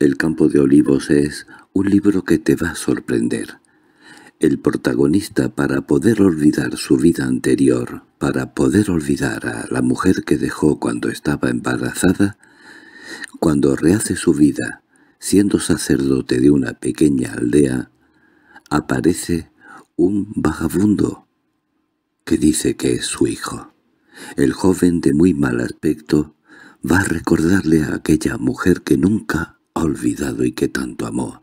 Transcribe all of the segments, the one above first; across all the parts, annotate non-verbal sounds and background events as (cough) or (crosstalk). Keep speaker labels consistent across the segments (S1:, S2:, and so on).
S1: El campo de olivos es un libro que te va a sorprender. El protagonista, para poder olvidar su vida anterior, para poder olvidar a la mujer que dejó cuando estaba embarazada, cuando rehace su vida, siendo sacerdote de una pequeña aldea, aparece un vagabundo que dice que es su hijo. El joven de muy mal aspecto va a recordarle a aquella mujer que nunca olvidado y que tanto amó.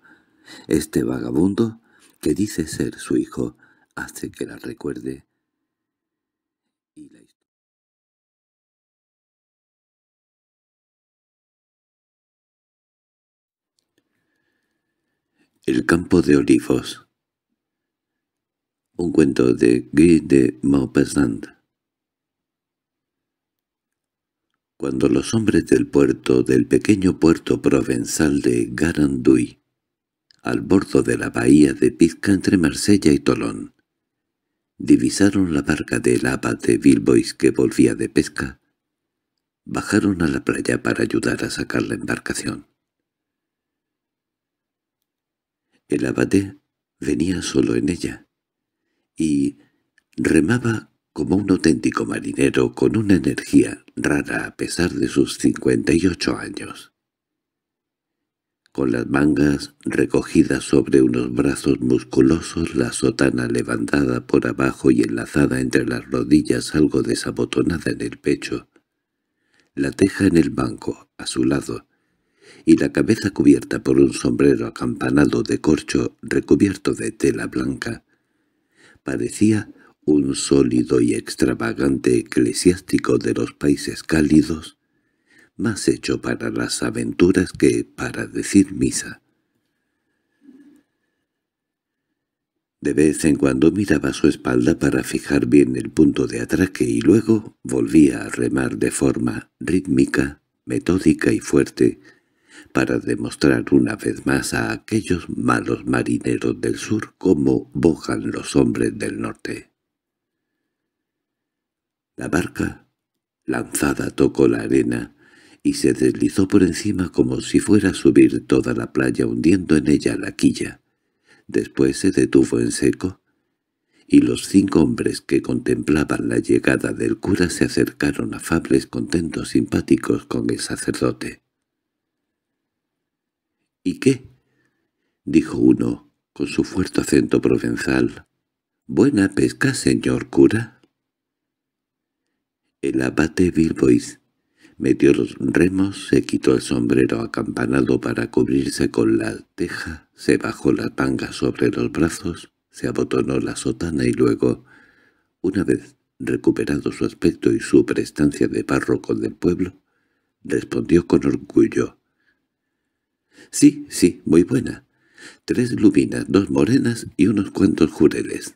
S1: Este vagabundo, que dice ser su hijo, hace que la recuerde. Y la El campo de olivos Un cuento de Guy de Maupassant cuando los hombres del puerto del pequeño puerto provenzal de Garandui, al bordo de la bahía de Pizca entre Marsella y Tolón, divisaron la barca del abad de Bilbois que volvía de pesca, bajaron a la playa para ayudar a sacar la embarcación. El abadé venía solo en ella y remaba como un auténtico marinero con una energía rara a pesar de sus 58 años. Con las mangas recogidas sobre unos brazos musculosos, la sotana levantada por abajo y enlazada entre las rodillas algo desabotonada en el pecho, la teja en el banco, a su lado, y la cabeza cubierta por un sombrero acampanado de corcho recubierto de tela blanca, parecía un sólido y extravagante eclesiástico de los países cálidos, más hecho para las aventuras que para decir misa. De vez en cuando miraba su espalda para fijar bien el punto de atraque y luego volvía a remar de forma rítmica, metódica y fuerte, para demostrar una vez más a aquellos malos marineros del sur cómo bojan los hombres del norte. La barca, lanzada, tocó la arena y se deslizó por encima como si fuera a subir toda la playa hundiendo en ella la quilla. Después se detuvo en seco y los cinco hombres que contemplaban la llegada del cura se acercaron afables, contentos, simpáticos con el sacerdote. —¿Y qué? —dijo uno, con su fuerte acento provenzal. —Buena pesca, señor cura. El abate Bilbois metió los remos, se quitó el sombrero acampanado para cubrirse con la teja, se bajó la panga sobre los brazos, se abotonó la sotana y luego, una vez recuperado su aspecto y su prestancia de párroco del pueblo, respondió con orgullo. —Sí, sí, muy buena. Tres lubinas, dos morenas y unos cuantos jureles.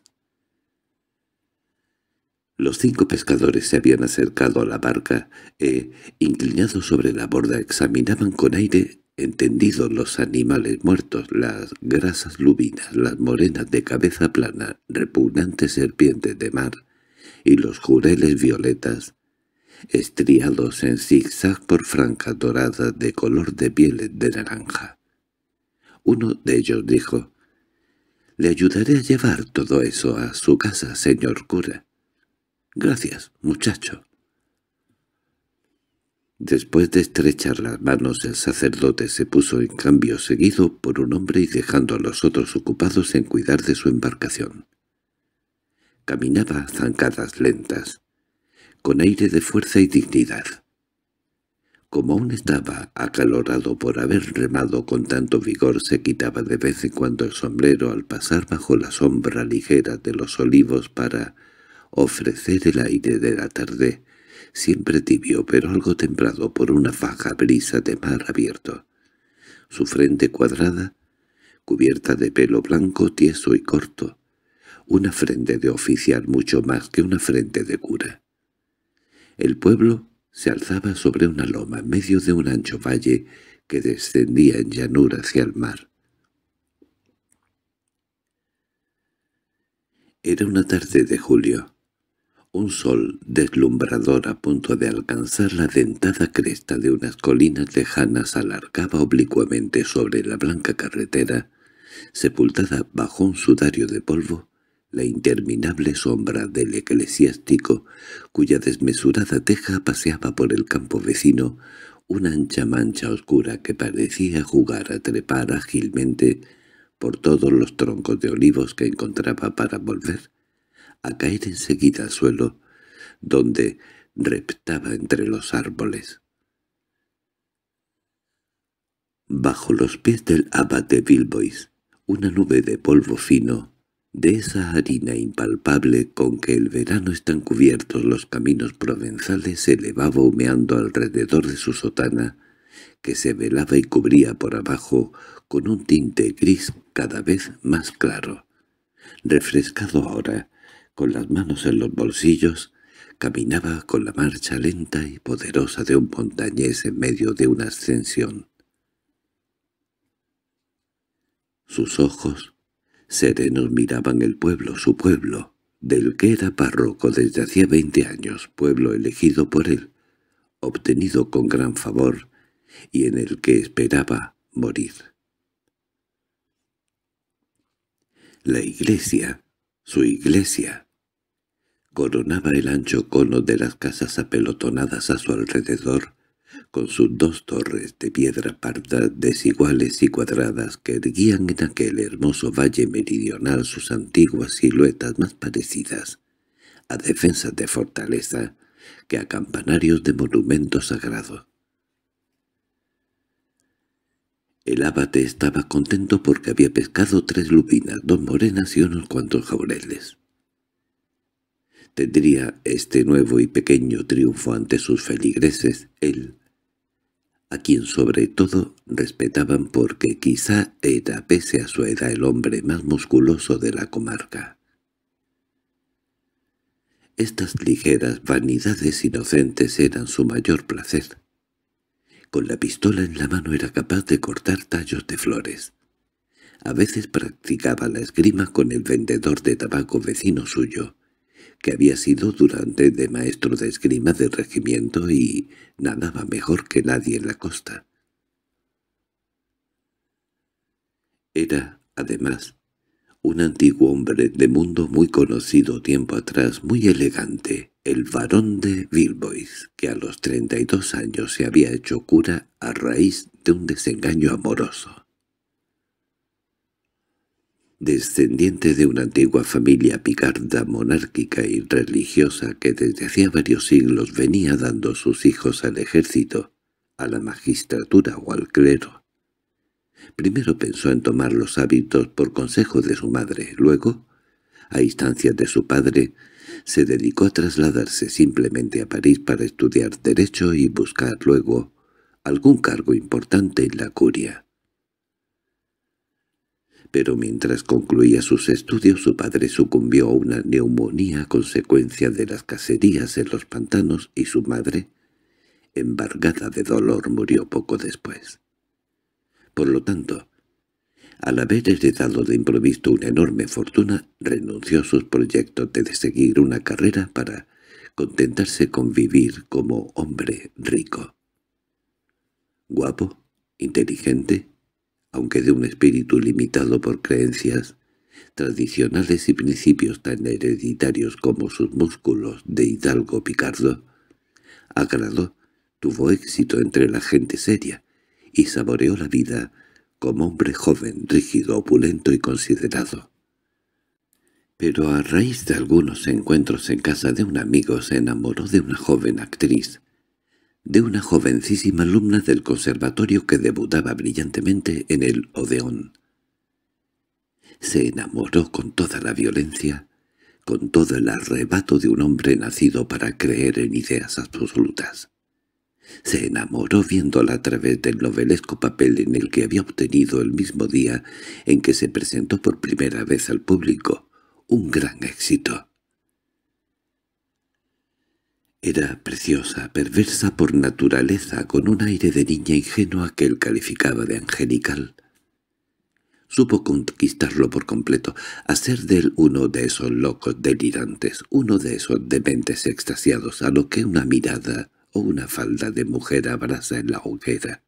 S1: Los cinco pescadores se habían acercado a la barca e, inclinados sobre la borda, examinaban con aire entendido los animales muertos, las grasas lubinas, las morenas de cabeza plana, repugnantes serpientes de mar, y los jureles violetas, estriados en zigzag por franjas doradas de color de pieles de naranja. Uno de ellos dijo, «Le ayudaré a llevar todo eso a su casa, señor cura». Gracias, muchacho. Después de estrechar las manos, el sacerdote se puso en cambio seguido por un hombre y dejando a los otros ocupados en cuidar de su embarcación. Caminaba zancadas lentas, con aire de fuerza y dignidad. Como aún estaba acalorado por haber remado con tanto vigor, se quitaba de vez en cuando el sombrero al pasar bajo la sombra ligera de los olivos para ofrecer el aire de la tarde, siempre tibio pero algo templado por una faja brisa de mar abierto. Su frente cuadrada, cubierta de pelo blanco tieso y corto, una frente de oficial mucho más que una frente de cura. El pueblo se alzaba sobre una loma en medio de un ancho valle que descendía en llanura hacia el mar. Era una tarde de julio un sol deslumbrador a punto de alcanzar la dentada cresta de unas colinas lejanas alargaba oblicuamente sobre la blanca carretera, sepultada bajo un sudario de polvo, la interminable sombra del eclesiástico, cuya desmesurada teja paseaba por el campo vecino, una ancha mancha oscura que parecía jugar a trepar ágilmente por todos los troncos de olivos que encontraba para volver a caer enseguida al suelo, donde reptaba entre los árboles. Bajo los pies del abad de Bilbois, una nube de polvo fino, de esa harina impalpable con que el verano están cubiertos los caminos provenzales se elevaba humeando alrededor de su sotana, que se velaba y cubría por abajo con un tinte gris cada vez más claro, refrescado ahora con las manos en los bolsillos, caminaba con la marcha lenta y poderosa de un montañés en medio de una ascensión. Sus ojos serenos miraban el pueblo, su pueblo, del que era párroco desde hacía veinte años, pueblo elegido por él, obtenido con gran favor, y en el que esperaba morir. La iglesia, su iglesia, coronaba el ancho cono de las casas apelotonadas a su alrededor, con sus dos torres de piedra parda desiguales y cuadradas que erguían en aquel hermoso valle meridional sus antiguas siluetas más parecidas, a defensas de fortaleza, que a campanarios de monumento sagrado. El abate estaba contento porque había pescado tres lubinas, dos morenas y unos cuantos jaureles tendría este nuevo y pequeño triunfo ante sus feligreses, él, a quien sobre todo respetaban porque quizá era, pese a su edad, el hombre más musculoso de la comarca. Estas ligeras vanidades inocentes eran su mayor placer. Con la pistola en la mano era capaz de cortar tallos de flores. A veces practicaba la esgrima con el vendedor de tabaco vecino suyo, que había sido durante de maestro de esgrima del regimiento y nadaba mejor que nadie en la costa. Era, además, un antiguo hombre de mundo muy conocido tiempo atrás, muy elegante, el varón de Bilbois, que a los 32 años se había hecho cura a raíz de un desengaño amoroso descendiente de una antigua familia picarda monárquica y religiosa que desde hacía varios siglos venía dando sus hijos al ejército, a la magistratura o al clero. Primero pensó en tomar los hábitos por consejo de su madre, luego, a instancias de su padre, se dedicó a trasladarse simplemente a París para estudiar Derecho y buscar luego algún cargo importante en la curia pero mientras concluía sus estudios su padre sucumbió a una neumonía a consecuencia de las cacerías en los pantanos y su madre, embargada de dolor, murió poco después. Por lo tanto, al haber heredado de improviso una enorme fortuna, renunció a sus proyectos de seguir una carrera para contentarse con vivir como hombre rico. Guapo, inteligente, aunque de un espíritu limitado por creencias tradicionales y principios tan hereditarios como sus músculos de hidalgo picardo, agradó, tuvo éxito entre la gente seria, y saboreó la vida como hombre joven, rígido, opulento y considerado. Pero a raíz de algunos encuentros en casa de un amigo se enamoró de una joven actriz, de una jovencísima alumna del conservatorio que debutaba brillantemente en el Odeón. Se enamoró con toda la violencia, con todo el arrebato de un hombre nacido para creer en ideas absolutas. Se enamoró viéndola a través del novelesco papel en el que había obtenido el mismo día en que se presentó por primera vez al público un gran éxito. Era preciosa, perversa por naturaleza, con un aire de niña ingenua que él calificaba de angelical. Supo conquistarlo por completo, hacer de él uno de esos locos delirantes, uno de esos dementes extasiados a lo que una mirada o una falda de mujer abraza en la hoguera,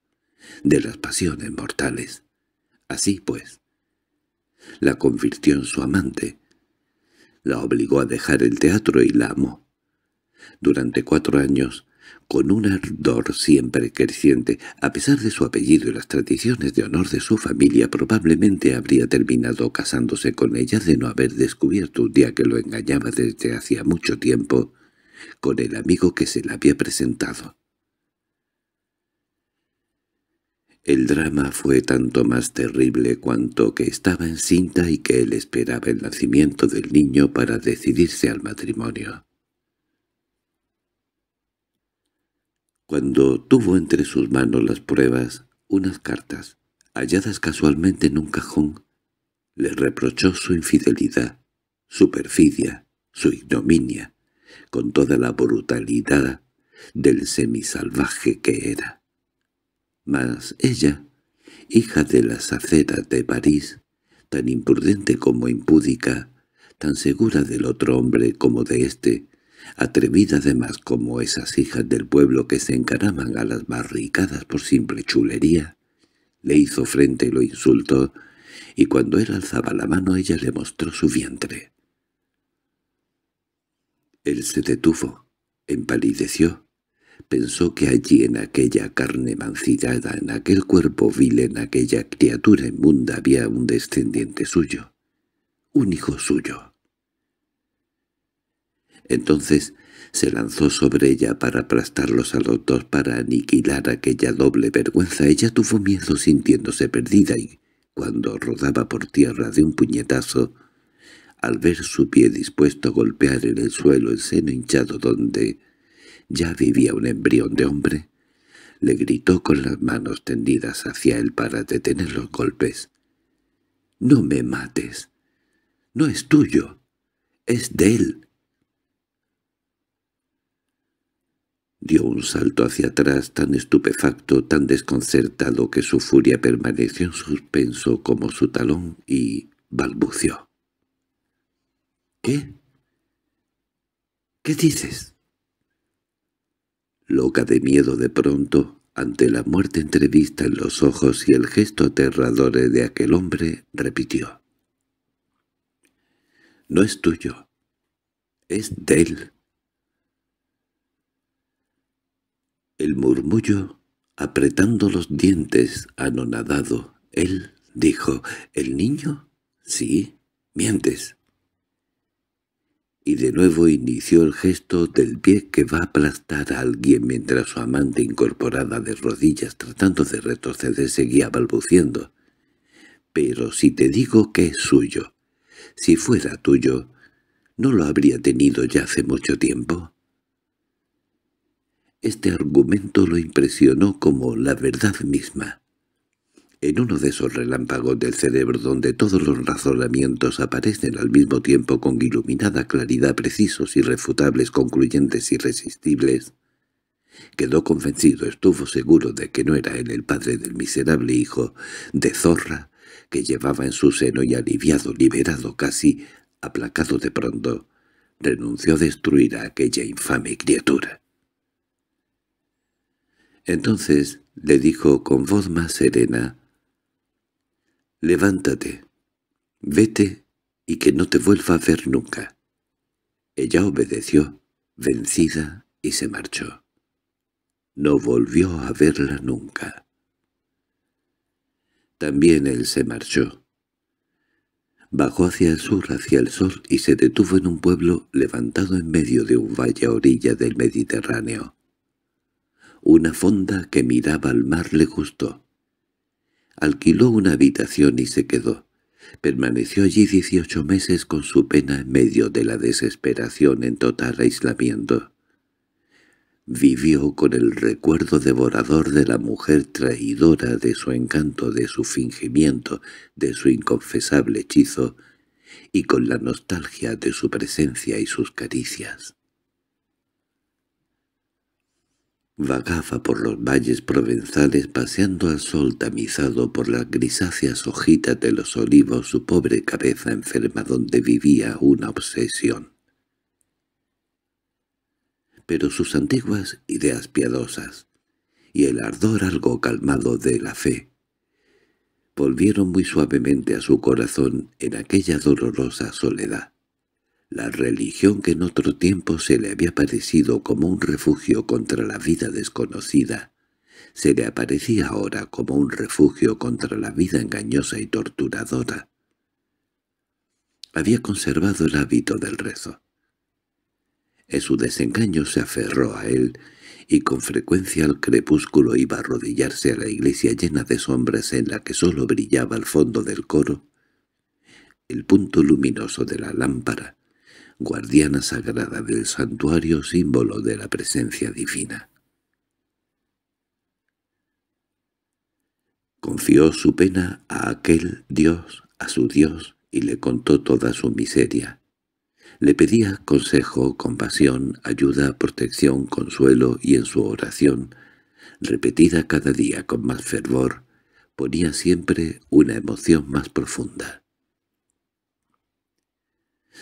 S1: de las pasiones mortales. Así pues, la convirtió en su amante, la obligó a dejar el teatro y la amó durante cuatro años, con un ardor siempre creciente, a pesar de su apellido y las tradiciones de honor de su familia, probablemente habría terminado casándose con ella de no haber descubierto un día que lo engañaba desde hacía mucho tiempo con el amigo que se le había presentado. El drama fue tanto más terrible cuanto que estaba en cinta y que él esperaba el nacimiento del niño para decidirse al matrimonio. Cuando tuvo entre sus manos las pruebas, unas cartas, halladas casualmente en un cajón, le reprochó su infidelidad, su perfidia, su ignominia, con toda la brutalidad del semisalvaje que era. Mas ella, hija de las aceras de París, tan imprudente como impúdica, tan segura del otro hombre como de éste, atrevida además como esas hijas del pueblo que se encaraman a las barricadas por simple chulería, le hizo frente y lo insultó, y cuando él alzaba la mano ella le mostró su vientre. Él se detuvo, empalideció, pensó que allí en aquella carne mancillada, en aquel cuerpo vil, en aquella criatura inmunda había un descendiente suyo, un hijo suyo. Entonces se lanzó sobre ella para aplastarlos a los dos para aniquilar aquella doble vergüenza. Ella tuvo miedo sintiéndose perdida y, cuando rodaba por tierra de un puñetazo, al ver su pie dispuesto a golpear en el suelo el seno hinchado donde ya vivía un embrión de hombre, le gritó con las manos tendidas hacia él para detener los golpes. «¡No me mates! ¡No es tuyo! ¡Es de él!» Dio un salto hacia atrás tan estupefacto, tan desconcertado que su furia permaneció en suspenso como su talón y balbució. —¿Qué? ¿Qué dices? Loca de miedo de pronto, ante la muerte entrevista en los ojos y el gesto aterrador de aquel hombre, repitió. —No es tuyo. Es de él. el murmullo, apretando los dientes, anonadado. Él dijo, «¿El niño?» «Sí, mientes». Y de nuevo inició el gesto del pie que va a aplastar a alguien mientras su amante incorporada de rodillas tratando de retroceder seguía balbuciendo. «Pero si te digo que es suyo, si fuera tuyo, ¿no lo habría tenido ya hace mucho tiempo?» Este argumento lo impresionó como la verdad misma. En uno de esos relámpagos del cerebro donde todos los razonamientos aparecen al mismo tiempo con iluminada claridad precisos, irrefutables, concluyentes, irresistibles, quedó convencido, estuvo seguro de que no era él el padre del miserable hijo de zorra que llevaba en su seno y aliviado, liberado, casi aplacado de pronto, renunció a destruir a aquella infame criatura. Entonces le dijo con voz más serena, «Levántate, vete y que no te vuelva a ver nunca». Ella obedeció, vencida, y se marchó. No volvió a verla nunca. También él se marchó. Bajó hacia el sur, hacia el sol, y se detuvo en un pueblo levantado en medio de un valle a orilla del Mediterráneo. Una fonda que miraba al mar le gustó. Alquiló una habitación y se quedó. Permaneció allí dieciocho meses con su pena en medio de la desesperación en total aislamiento. Vivió con el recuerdo devorador de la mujer traidora de su encanto, de su fingimiento, de su inconfesable hechizo, y con la nostalgia de su presencia y sus caricias. Vagaba por los valles provenzales paseando al sol tamizado por las grisáceas hojitas de los olivos su pobre cabeza enferma donde vivía una obsesión. Pero sus antiguas ideas piadosas y el ardor algo calmado de la fe volvieron muy suavemente a su corazón en aquella dolorosa soledad. La religión que en otro tiempo se le había parecido como un refugio contra la vida desconocida, se le aparecía ahora como un refugio contra la vida engañosa y torturadora. Había conservado el hábito del rezo. En su desengaño se aferró a él, y con frecuencia al crepúsculo iba a arrodillarse a la iglesia llena de sombras en la que sólo brillaba al fondo del coro el punto luminoso de la lámpara, guardiana sagrada del santuario, símbolo de la presencia divina. Confió su pena a aquel Dios, a su Dios, y le contó toda su miseria. Le pedía consejo, compasión, ayuda, protección, consuelo, y en su oración, repetida cada día con más fervor, ponía siempre una emoción más profunda.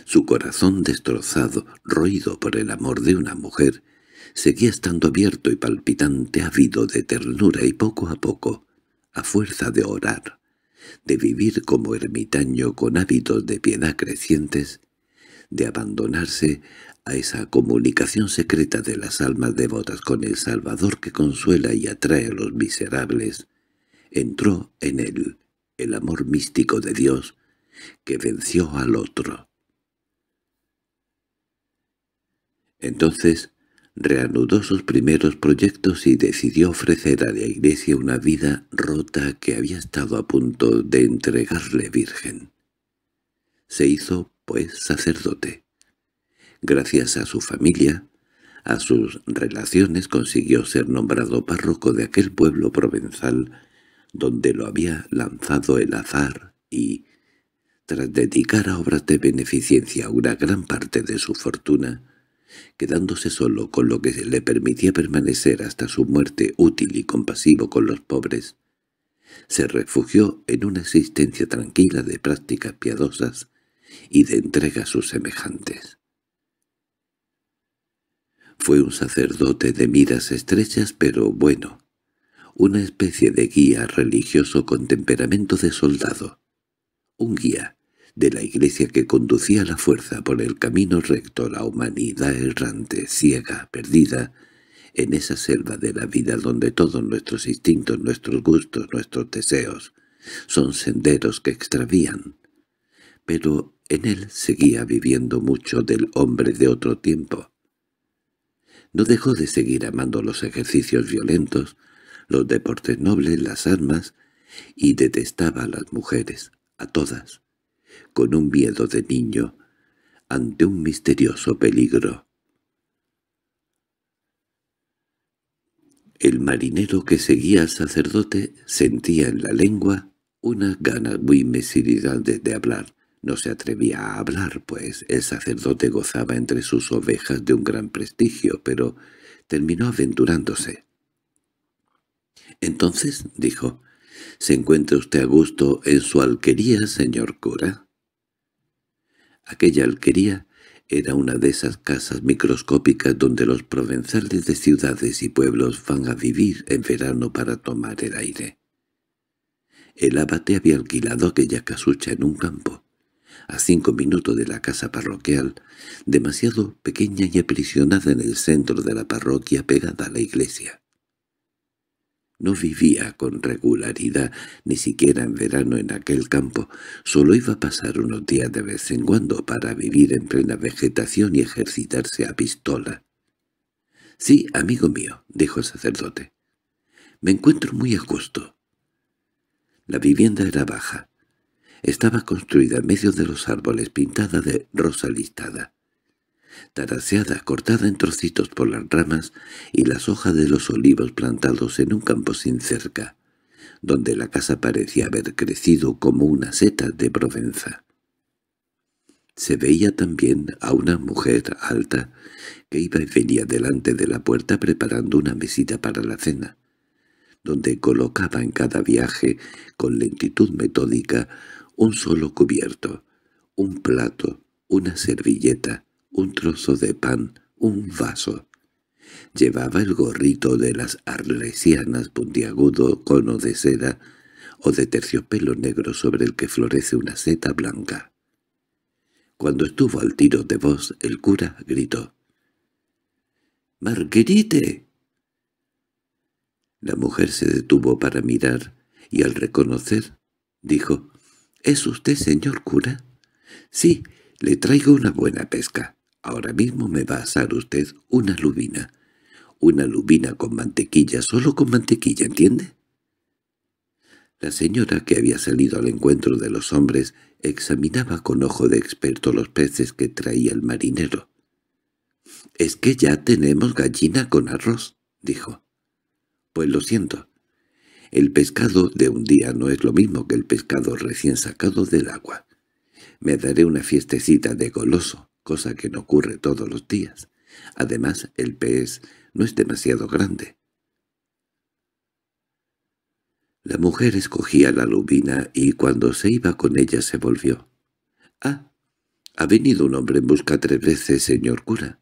S1: Su corazón destrozado, roído por el amor de una mujer, seguía estando abierto y palpitante, ávido de ternura y poco a poco, a fuerza de orar, de vivir como ermitaño con hábitos de piedad crecientes, de abandonarse a esa comunicación secreta de las almas devotas con el Salvador que consuela y atrae a los miserables, entró en él el amor místico de Dios que venció al otro. Entonces reanudó sus primeros proyectos y decidió ofrecer a la iglesia una vida rota que había estado a punto de entregarle virgen. Se hizo, pues, sacerdote. Gracias a su familia, a sus relaciones consiguió ser nombrado párroco de aquel pueblo provenzal donde lo había lanzado el azar y, tras dedicar a obras de beneficencia una gran parte de su fortuna, quedándose solo con lo que le permitía permanecer hasta su muerte útil y compasivo con los pobres. Se refugió en una existencia tranquila de prácticas piadosas y de entrega a sus semejantes. Fue un sacerdote de miras estrechas pero bueno, una especie de guía religioso con temperamento de soldado, un guía de la iglesia que conducía la fuerza por el camino recto la humanidad errante, ciega, perdida, en esa selva de la vida donde todos nuestros instintos, nuestros gustos, nuestros deseos son senderos que extravían. Pero en él seguía viviendo mucho del hombre de otro tiempo. No dejó de seguir amando los ejercicios violentos, los deportes nobles, las armas, y detestaba a las mujeres, a todas con un miedo de niño, ante un misterioso peligro. El marinero que seguía al sacerdote sentía en la lengua unas ganas muy mesilidades de hablar. No se atrevía a hablar, pues el sacerdote gozaba entre sus ovejas de un gran prestigio, pero terminó aventurándose. Entonces, dijo, ¿Se encuentra usted a gusto en su alquería, señor cura? Aquella alquería era una de esas casas microscópicas donde los provenzales de ciudades y pueblos van a vivir en verano para tomar el aire. El abate había alquilado aquella casucha en un campo, a cinco minutos de la casa parroquial, demasiado pequeña y aprisionada en el centro de la parroquia pegada a la iglesia. No vivía con regularidad, ni siquiera en verano en aquel campo. Solo iba a pasar unos días de vez en cuando para vivir en plena vegetación y ejercitarse a pistola. —Sí, amigo mío —dijo el sacerdote—, me encuentro muy a gusto. La vivienda era baja. Estaba construida en medio de los árboles, pintada de rosa listada taraseada, cortada en trocitos por las ramas y las hojas de los olivos plantados en un campo sin cerca, donde la casa parecía haber crecido como una seta de Provenza. Se veía también a una mujer alta que iba y venía delante de la puerta preparando una mesita para la cena, donde colocaba en cada viaje, con lentitud metódica, un solo cubierto, un plato, una servilleta, un trozo de pan, un vaso. Llevaba el gorrito de las arlesianas puntiagudo cono de seda o de terciopelo negro sobre el que florece una seta blanca. Cuando estuvo al tiro de voz, el cura gritó. —¡Marguerite! La mujer se detuvo para mirar y al reconocer, dijo, —¿Es usted, señor cura? —Sí, le traigo una buena pesca. Ahora mismo me va a asar usted una lubina. Una lubina con mantequilla, solo con mantequilla, ¿entiende? La señora que había salido al encuentro de los hombres examinaba con ojo de experto los peces que traía el marinero. —Es que ya tenemos gallina con arroz —dijo. —Pues lo siento. El pescado de un día no es lo mismo que el pescado recién sacado del agua. Me daré una fiestecita de goloso cosa que no ocurre todos los días. Además, el pez no es demasiado grande. La mujer escogía la lubina y cuando se iba con ella se volvió. —¡Ah! Ha venido un hombre en busca tres veces, señor cura.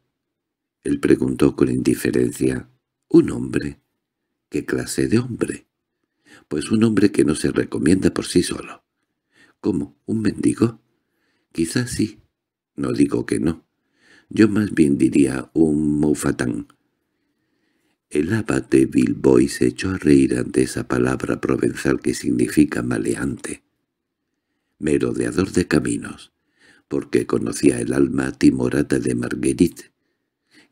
S1: Él preguntó con indiferencia. —¿Un hombre? ¿Qué clase de hombre? —Pues un hombre que no se recomienda por sí solo. —¿Cómo? ¿Un mendigo? —Quizás sí, no digo que no. Yo más bien diría un moufatán. El abate Bilboy se echó a reír ante esa palabra provenzal que significa maleante. Merodeador de caminos, porque conocía el alma timorata de Marguerite,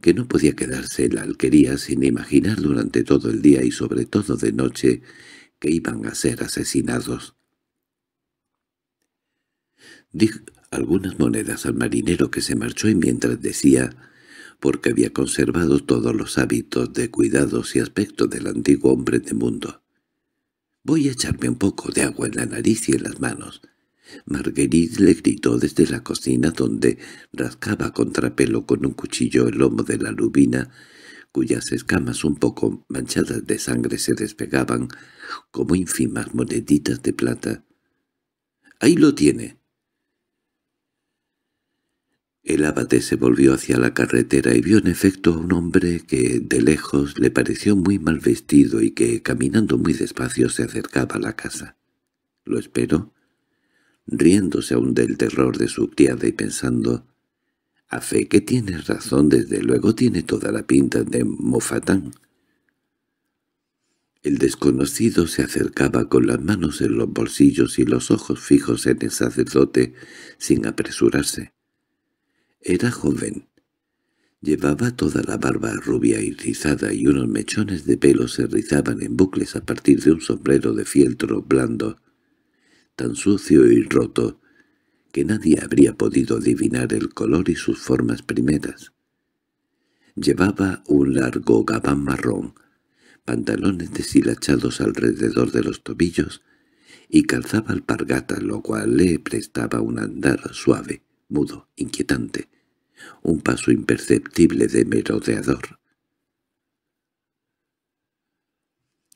S1: que no podía quedarse en la alquería sin imaginar durante todo el día y sobre todo de noche que iban a ser asesinados algunas monedas al marinero que se marchó y mientras decía, porque había conservado todos los hábitos de cuidados y aspecto del antiguo hombre de mundo. «Voy a echarme un poco de agua en la nariz y en las manos». Marguerite le gritó desde la cocina donde rascaba contrapelo con un cuchillo el lomo de la lubina, cuyas escamas un poco manchadas de sangre se despegaban como ínfimas moneditas de plata. —¡Ahí lo tiene! El abate se volvió hacia la carretera y vio en efecto a un hombre que, de lejos, le pareció muy mal vestido y que, caminando muy despacio, se acercaba a la casa. Lo esperó, riéndose aún del terror de su criada y pensando, «A fe que tienes razón, desde luego tiene toda la pinta de mofatán». El desconocido se acercaba con las manos en los bolsillos y los ojos fijos en el sacerdote, sin apresurarse. Era joven. Llevaba toda la barba rubia y rizada y unos mechones de pelo se rizaban en bucles a partir de un sombrero de fieltro blando, tan sucio y roto que nadie habría podido adivinar el color y sus formas primeras. Llevaba un largo gabán marrón, pantalones deshilachados alrededor de los tobillos y calzaba alpargata, lo cual le prestaba un andar suave mudo, inquietante, un paso imperceptible de merodeador.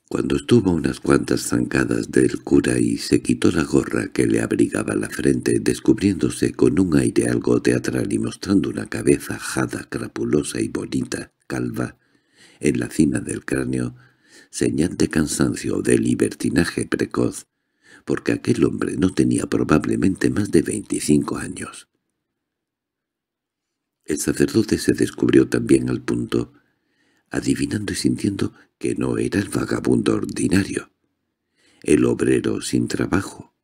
S1: Cuando estuvo unas cuantas zancadas del cura y se quitó la gorra que le abrigaba la frente, descubriéndose con un aire algo teatral y mostrando una cabeza ajada, crapulosa y bonita, calva, en la cima del cráneo, señal de cansancio de libertinaje precoz, porque aquel hombre no tenía probablemente más de veinticinco años. El sacerdote se descubrió también al punto, adivinando y sintiendo que no era el vagabundo ordinario, el obrero sin trabajo,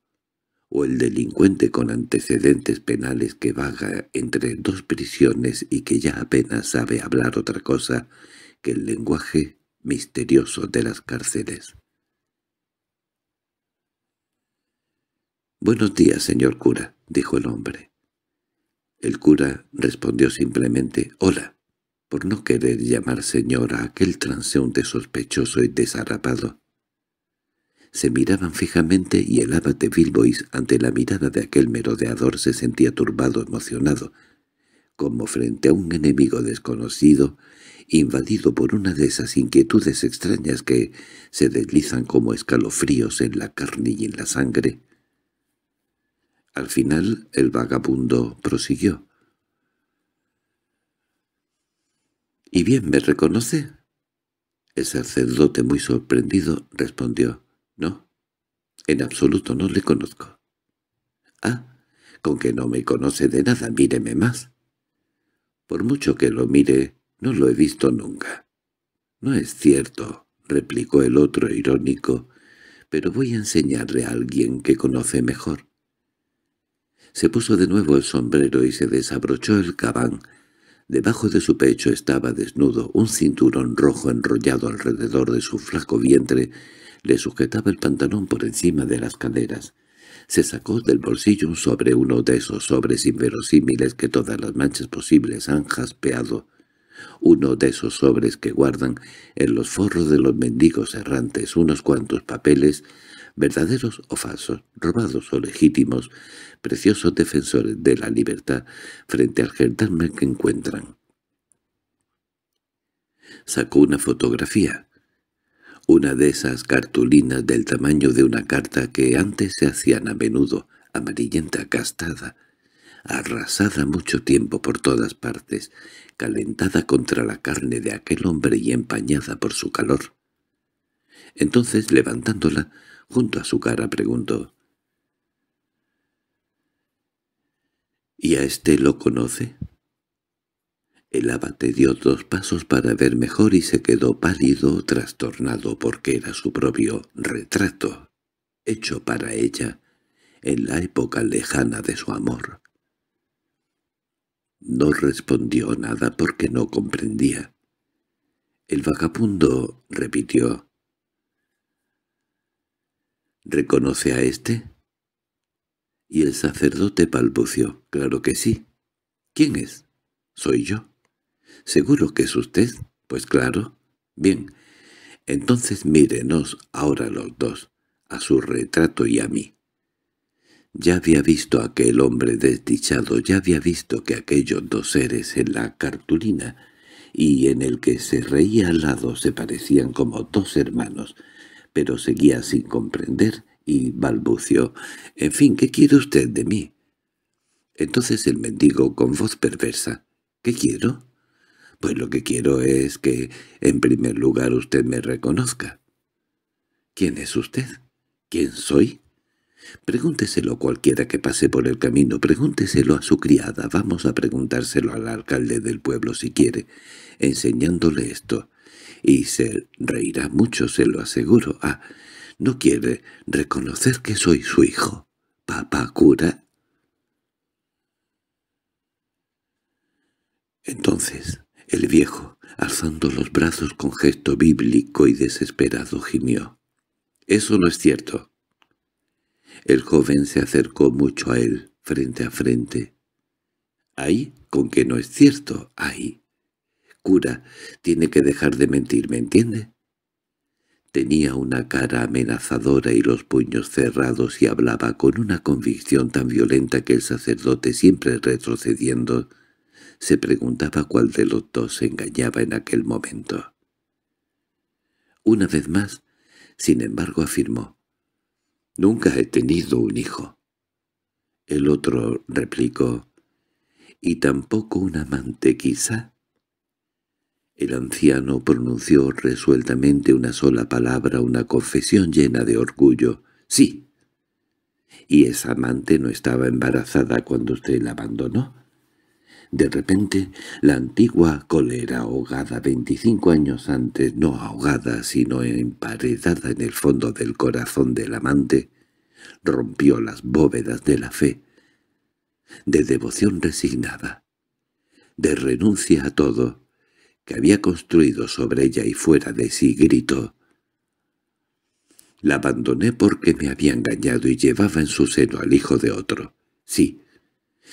S1: o el delincuente con antecedentes penales que vaga entre dos prisiones y que ya apenas sabe hablar otra cosa que el lenguaje misterioso de las cárceles. «Buenos días, señor cura», dijo el hombre. El cura respondió simplemente «Hola», por no querer llamar señor a aquel transeúnte sospechoso y desarrapado. Se miraban fijamente y el abate de Bilbois ante la mirada de aquel merodeador se sentía turbado, emocionado, como frente a un enemigo desconocido, invadido por una de esas inquietudes extrañas que se deslizan como escalofríos en la carne y en la sangre, al final el vagabundo prosiguió. —¿Y bien me reconoce? El sacerdote, muy sorprendido, respondió. —No, en absoluto no le conozco. —Ah, con que no me conoce de nada, míreme más. —Por mucho que lo mire, no lo he visto nunca. —No es cierto —replicó el otro irónico—, pero voy a enseñarle a alguien que conoce mejor. Se puso de nuevo el sombrero y se desabrochó el cabán. Debajo de su pecho estaba desnudo, un cinturón rojo enrollado alrededor de su flaco vientre le sujetaba el pantalón por encima de las caderas. Se sacó del bolsillo un sobre, uno de esos sobres inverosímiles que todas las manchas posibles han jaspeado, uno de esos sobres que guardan en los forros de los mendigos errantes unos cuantos papeles verdaderos o falsos, robados o legítimos, preciosos defensores de la libertad frente al gendarme que encuentran. Sacó una fotografía, una de esas cartulinas del tamaño de una carta que antes se hacían a menudo, amarillenta, castada, arrasada mucho tiempo por todas partes, calentada contra la carne de aquel hombre y empañada por su calor. Entonces, levantándola, junto a su cara, preguntó. —¿Y a este lo conoce? El abate dio dos pasos para ver mejor y se quedó pálido, trastornado, porque era su propio retrato, hecho para ella, en la época lejana de su amor. No respondió nada porque no comprendía. El vagabundo repitió ¿Reconoce a este? Y el sacerdote balbució. Claro que sí. ¿Quién es? Soy yo. ¿Seguro que es usted? Pues claro. Bien. Entonces mírenos ahora los dos, a su retrato y a mí. Ya había visto a aquel hombre desdichado, ya había visto que aquellos dos seres en la cartulina y en el que se reía al lado se parecían como dos hermanos, pero seguía sin comprender y balbució. «En fin, ¿qué quiere usted de mí?» Entonces el mendigo, con voz perversa, «¿Qué quiero?» «Pues lo que quiero es que, en primer lugar, usted me reconozca». «¿Quién es usted? ¿Quién soy?» Pregúnteselo cualquiera que pase por el camino, pregúnteselo a su criada, vamos a preguntárselo al alcalde del pueblo si quiere, enseñándole esto y se reirá mucho, se lo aseguro. Ah, no quiere reconocer que soy su hijo. ¿Papá cura? Entonces el viejo, alzando los brazos con gesto bíblico y desesperado, gimió. —Eso no es cierto. El joven se acercó mucho a él, frente a frente. Ahí, ¿Con que no es cierto? ahí cura, Tiene que dejar de mentir, ¿me entiende? Tenía una cara amenazadora y los puños cerrados y hablaba con una convicción tan violenta que el sacerdote, siempre retrocediendo, se preguntaba cuál de los dos se engañaba en aquel momento. Una vez más, sin embargo, afirmó, «Nunca he tenido un hijo». El otro replicó, «Y tampoco un amante, quizá». El anciano pronunció resueltamente una sola palabra, una confesión llena de orgullo. —¡Sí! —¿Y esa amante no estaba embarazada cuando usted la abandonó? De repente, la antigua cólera ahogada veinticinco años antes, no ahogada sino emparedada en el fondo del corazón del amante, rompió las bóvedas de la fe, de devoción resignada, de renuncia a todo, que había construido sobre ella y fuera de sí, gritó. La abandoné porque me había engañado y llevaba en su seno al hijo de otro. Sí,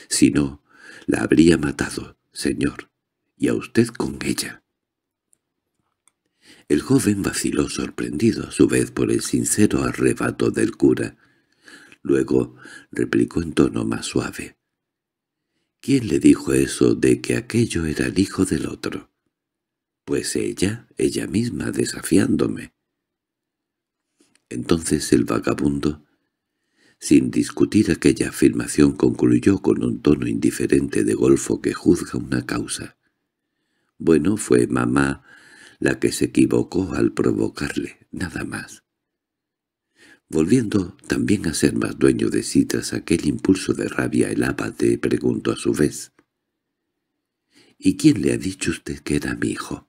S1: si no, la habría matado, señor, y a usted con ella. El joven vaciló sorprendido a su vez por el sincero arrebato del cura. Luego replicó en tono más suave. —¿Quién le dijo eso de que aquello era el hijo del otro? pues ella, ella misma, desafiándome. Entonces el vagabundo, sin discutir aquella afirmación, concluyó con un tono indiferente de golfo que juzga una causa. Bueno, fue mamá la que se equivocó al provocarle, nada más. Volviendo también a ser más dueño de sí tras aquel impulso de rabia, el abate preguntó a su vez. —¿Y quién le ha dicho usted que era mi hijo?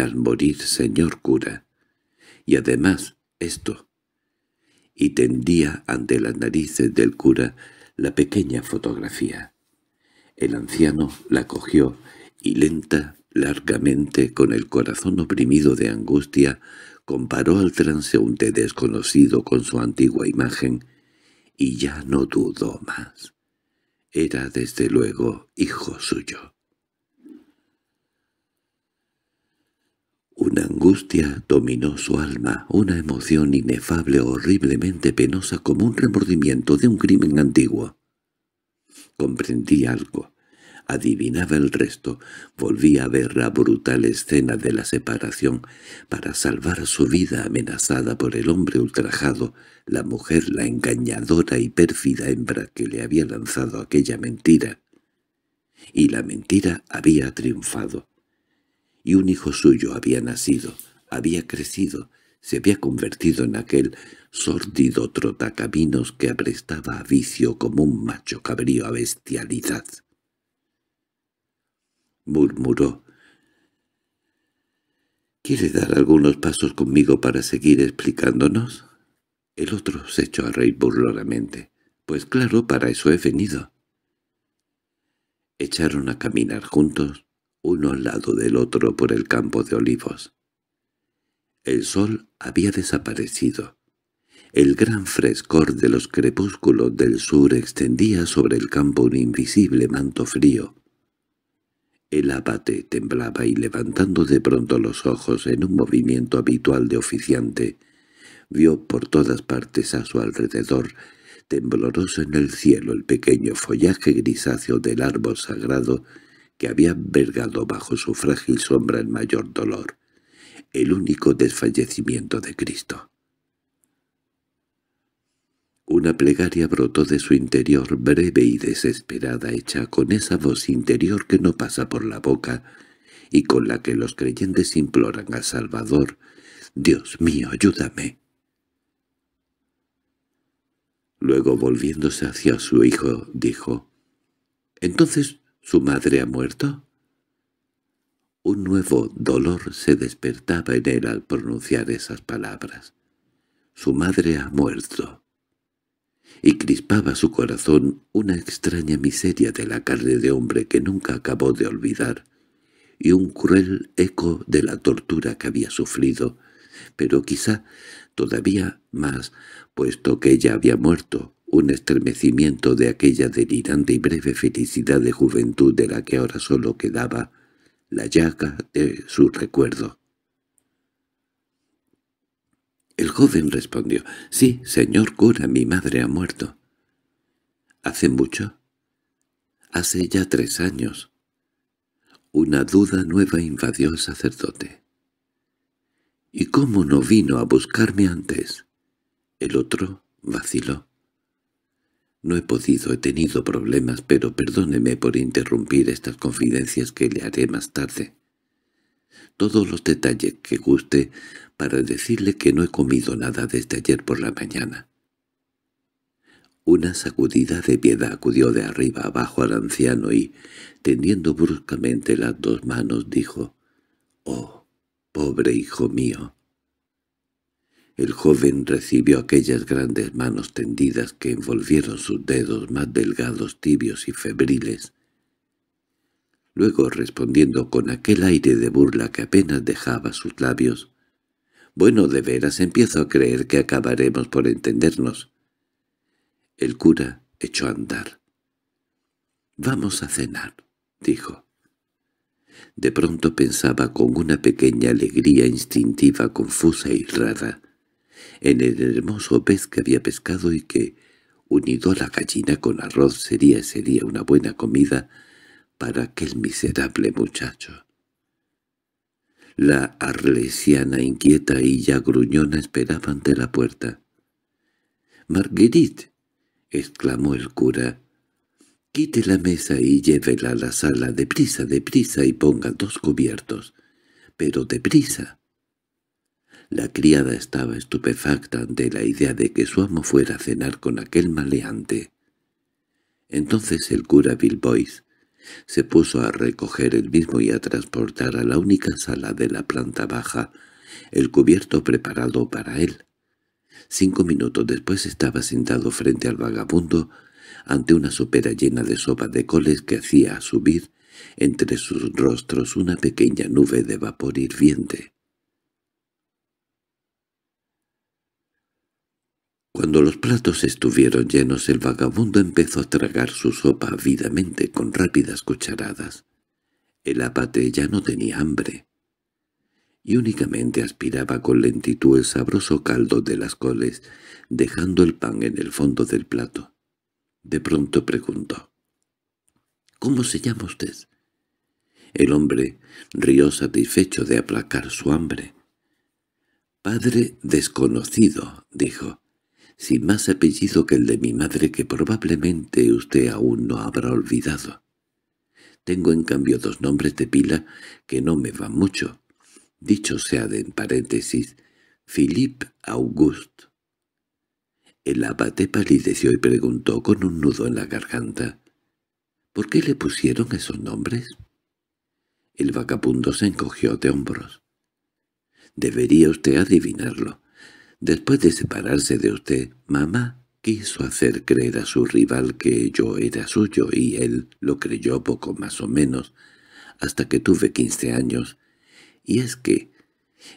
S1: al morir, señor cura. Y además esto. Y tendía ante las narices del cura la pequeña fotografía. El anciano la cogió y lenta, largamente, con el corazón oprimido de angustia, comparó al transeúnte desconocido con su antigua imagen, y ya no dudó más. Era desde luego hijo suyo. Una angustia dominó su alma, una emoción inefable horriblemente penosa como un remordimiento de un crimen antiguo. Comprendí algo, adivinaba el resto, volví a ver la brutal escena de la separación para salvar su vida amenazada por el hombre ultrajado, la mujer la engañadora y pérfida hembra que le había lanzado aquella mentira. Y la mentira había triunfado y un hijo suyo había nacido, había crecido, se había convertido en aquel sórdido trotacaminos que aprestaba a vicio como un macho cabrío a bestialidad. Murmuró. —¿Quiere dar algunos pasos conmigo para seguir explicándonos? El otro se echó a reír burlonamente. —Pues claro, para eso he venido. Echaron a caminar juntos, uno al lado del otro por el campo de olivos. El sol había desaparecido. El gran frescor de los crepúsculos del sur extendía sobre el campo un invisible manto frío. El abate temblaba y levantando de pronto los ojos en un movimiento habitual de oficiante, vio por todas partes a su alrededor, tembloroso en el cielo, el pequeño follaje grisáceo del árbol sagrado que había vergado bajo su frágil sombra el mayor dolor, el único desfallecimiento de Cristo. Una plegaria brotó de su interior breve y desesperada, hecha con esa voz interior que no pasa por la boca y con la que los creyentes imploran al Salvador, «Dios mío, ayúdame». Luego, volviéndose hacia su hijo, dijo, «Entonces ¿Su madre ha muerto? Un nuevo dolor se despertaba en él al pronunciar esas palabras. Su madre ha muerto. Y crispaba su corazón una extraña miseria de la carne de hombre que nunca acabó de olvidar, y un cruel eco de la tortura que había sufrido, pero quizá todavía más, puesto que ella había muerto, un estremecimiento de aquella delirante y breve felicidad de juventud de la que ahora solo quedaba la llaga de su recuerdo. El joven respondió, «Sí, señor cura, mi madre ha muerto». «¿Hace mucho?» «Hace ya tres años». Una duda nueva invadió al sacerdote. «¿Y cómo no vino a buscarme antes?» El otro vaciló. No he podido, he tenido problemas, pero perdóneme por interrumpir estas confidencias que le haré más tarde. Todos los detalles que guste para decirle que no he comido nada desde ayer por la mañana. Una sacudida de piedad acudió de arriba abajo al anciano y, tendiendo bruscamente las dos manos, dijo, «Oh, pobre hijo mío, el joven recibió aquellas grandes manos tendidas que envolvieron sus dedos más delgados, tibios y febriles. Luego, respondiendo con aquel aire de burla que apenas dejaba sus labios, «Bueno, de veras empiezo a creer que acabaremos por entendernos». El cura echó a andar. «Vamos a cenar», dijo. De pronto pensaba con una pequeña alegría instintiva, confusa y rara, en el hermoso pez que había pescado y que, unido a la gallina con arroz, sería ese una buena comida para aquel miserable muchacho. La arlesiana inquieta y ya gruñona esperaba ante la puerta. —¡Marguerite! —exclamó el cura. —Quite la mesa y llévela a la sala, deprisa, deprisa, y ponga dos cubiertos. —¡Pero deprisa! La criada estaba estupefacta ante la idea de que su amo fuera a cenar con aquel maleante. Entonces el cura Boyce se puso a recoger el mismo y a transportar a la única sala de la planta baja el cubierto preparado para él. Cinco minutos después estaba sentado frente al vagabundo ante una sopera llena de sopa de coles que hacía subir entre sus rostros una pequeña nube de vapor hirviente. Cuando los platos estuvieron llenos, el vagabundo empezó a tragar su sopa avidamente con rápidas cucharadas. El abate ya no tenía hambre, y únicamente aspiraba con lentitud el sabroso caldo de las coles, dejando el pan en el fondo del plato. De pronto preguntó, «¿Cómo se llama usted?» El hombre rió satisfecho de aplacar su hambre. «Padre desconocido», dijo sin más apellido que el de mi madre que probablemente usted aún no habrá olvidado. Tengo en cambio dos nombres de pila que no me van mucho. Dicho sea de en paréntesis, Philippe Auguste. El abate palideció y preguntó con un nudo en la garganta. —¿Por qué le pusieron esos nombres? El vagabundo se encogió de hombros. —Debería usted adivinarlo. Después de separarse de usted, mamá quiso hacer creer a su rival que yo era suyo y él lo creyó poco más o menos, hasta que tuve quince años. Y es que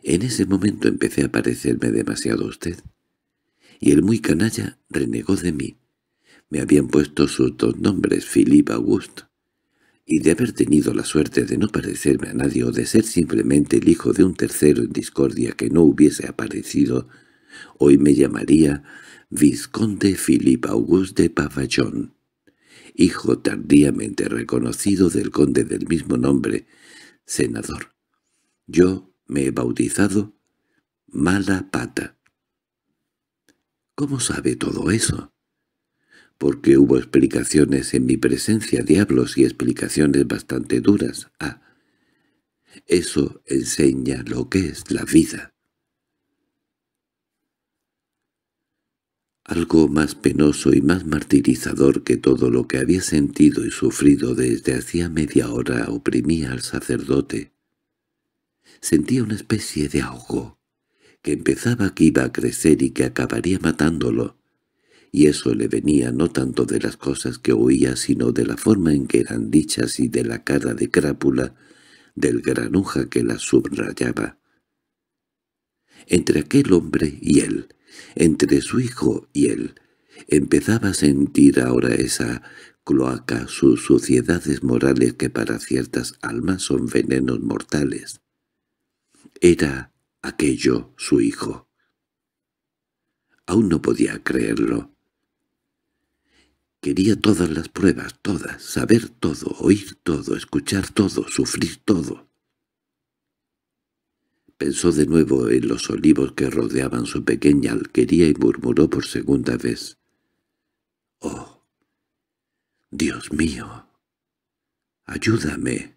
S1: en ese momento empecé a parecerme demasiado a usted. Y el muy canalla renegó de mí. Me habían puesto sus dos nombres, Philip August, y de haber tenido la suerte de no parecerme a nadie o de ser simplemente el hijo de un tercero en discordia que no hubiese aparecido Hoy me llamaría Vizconde Philip Auguste de hijo tardíamente reconocido del conde del mismo nombre, senador. Yo me he bautizado Mala Pata. ¿Cómo sabe todo eso? Porque hubo explicaciones en mi presencia, diablos, y explicaciones bastante duras. Ah, eso enseña lo que es la vida. algo más penoso y más martirizador que todo lo que había sentido y sufrido desde hacía media hora oprimía al sacerdote. Sentía una especie de ahogo, que empezaba que iba a crecer y que acabaría matándolo, y eso le venía no tanto de las cosas que oía sino de la forma en que eran dichas y de la cara de crápula del granuja que las subrayaba. Entre aquel hombre y él, entre su hijo y él. Empezaba a sentir ahora esa cloaca sus suciedades morales que para ciertas almas son venenos mortales. Era aquello su hijo. Aún no podía creerlo. Quería todas las pruebas, todas, saber todo, oír todo, escuchar todo, sufrir todo. Pensó de nuevo en los olivos que rodeaban su pequeña alquería y murmuró por segunda vez. —¡Oh! Dios mío! ¡Ayúdame!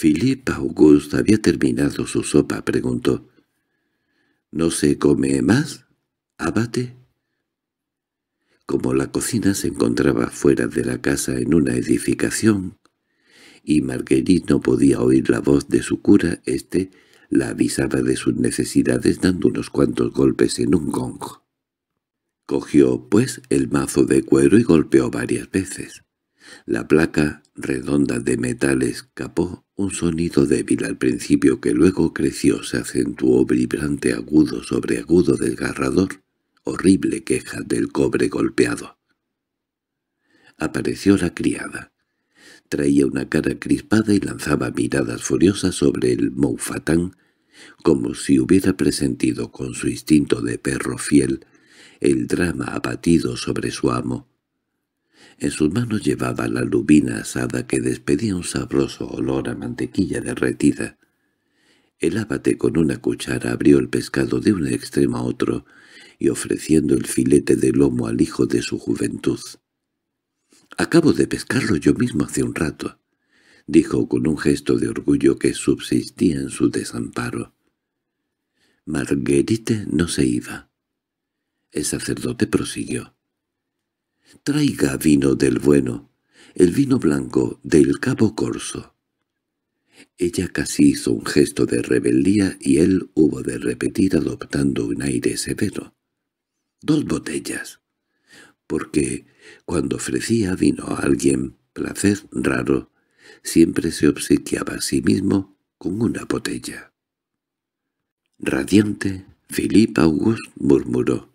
S1: —Philip August había terminado su sopa, preguntó. —¿No se come más, abate? Como la cocina se encontraba fuera de la casa en una edificación, y Marguerite no podía oír la voz de su cura, éste la avisaba de sus necesidades dando unos cuantos golpes en un gong. Cogió, pues, el mazo de cuero y golpeó varias veces. La placa redonda de metal escapó un sonido débil al principio que luego creció, se acentuó vibrante agudo sobre agudo garrador, horrible queja del cobre golpeado. Apareció la criada. Traía una cara crispada y lanzaba miradas furiosas sobre el moufatán, como si hubiera presentido con su instinto de perro fiel el drama abatido sobre su amo. En sus manos llevaba la lubina asada que despedía un sabroso olor a mantequilla derretida. El abate con una cuchara abrió el pescado de un extremo a otro y ofreciendo el filete de lomo al hijo de su juventud. —Acabo de pescarlo yo mismo hace un rato —dijo con un gesto de orgullo que subsistía en su desamparo. Marguerite no se iba. El sacerdote prosiguió. —Traiga vino del bueno, el vino blanco del Cabo Corso. Ella casi hizo un gesto de rebeldía y él hubo de repetir adoptando un aire severo. —Dos botellas. Porque cuando ofrecía vino a alguien placer raro, siempre se obsequiaba a sí mismo con una botella. Radiante, Philip August murmuró.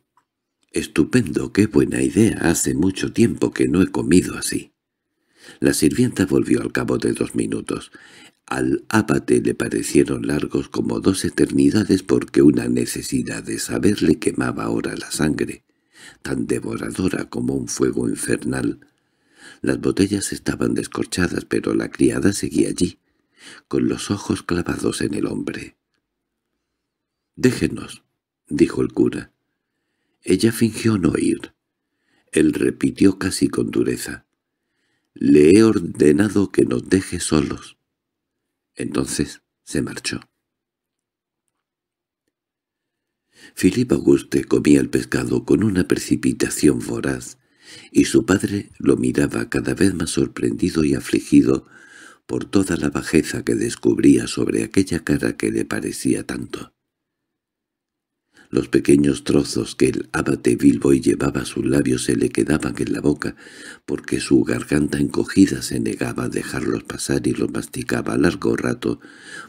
S1: —Estupendo, qué buena idea. Hace mucho tiempo que no he comido así. La sirvienta volvió al cabo de dos minutos. Al abate le parecieron largos como dos eternidades porque una necesidad de saber le quemaba ahora la sangre tan devoradora como un fuego infernal. Las botellas estaban descorchadas, pero la criada seguía allí, con los ojos clavados en el hombre. —Déjenos —dijo el cura. Ella fingió no ir. Él repitió casi con dureza. —Le he ordenado que nos deje solos. Entonces se marchó. Philip Auguste comía el pescado con una precipitación voraz, y su padre lo miraba cada vez más sorprendido y afligido por toda la bajeza que descubría sobre aquella cara que le parecía tanto. Los pequeños trozos que el abate Bilboy llevaba a sus labios se le quedaban en la boca, porque su garganta encogida se negaba a dejarlos pasar y los masticaba largo rato,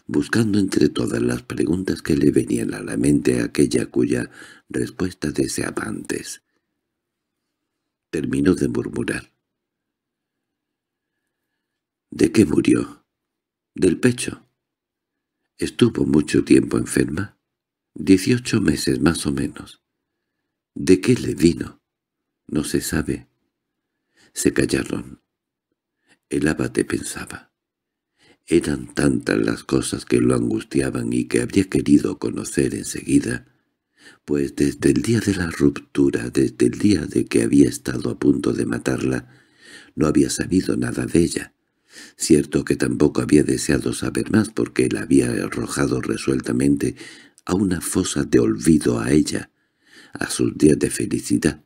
S1: buscando entre todas las preguntas que le venían a la mente aquella cuya respuesta deseaba antes. Terminó de murmurar. ¿De qué murió? ¿Del pecho? ¿Estuvo mucho tiempo enferma? Dieciocho meses más o menos. ¿De qué le vino? No se sabe. Se callaron. El abate pensaba. Eran tantas las cosas que lo angustiaban y que habría querido conocer enseguida, pues desde el día de la ruptura, desde el día de que había estado a punto de matarla, no había sabido nada de ella. Cierto que tampoco había deseado saber más porque la había arrojado resueltamente a una fosa de olvido a ella, a sus días de felicidad.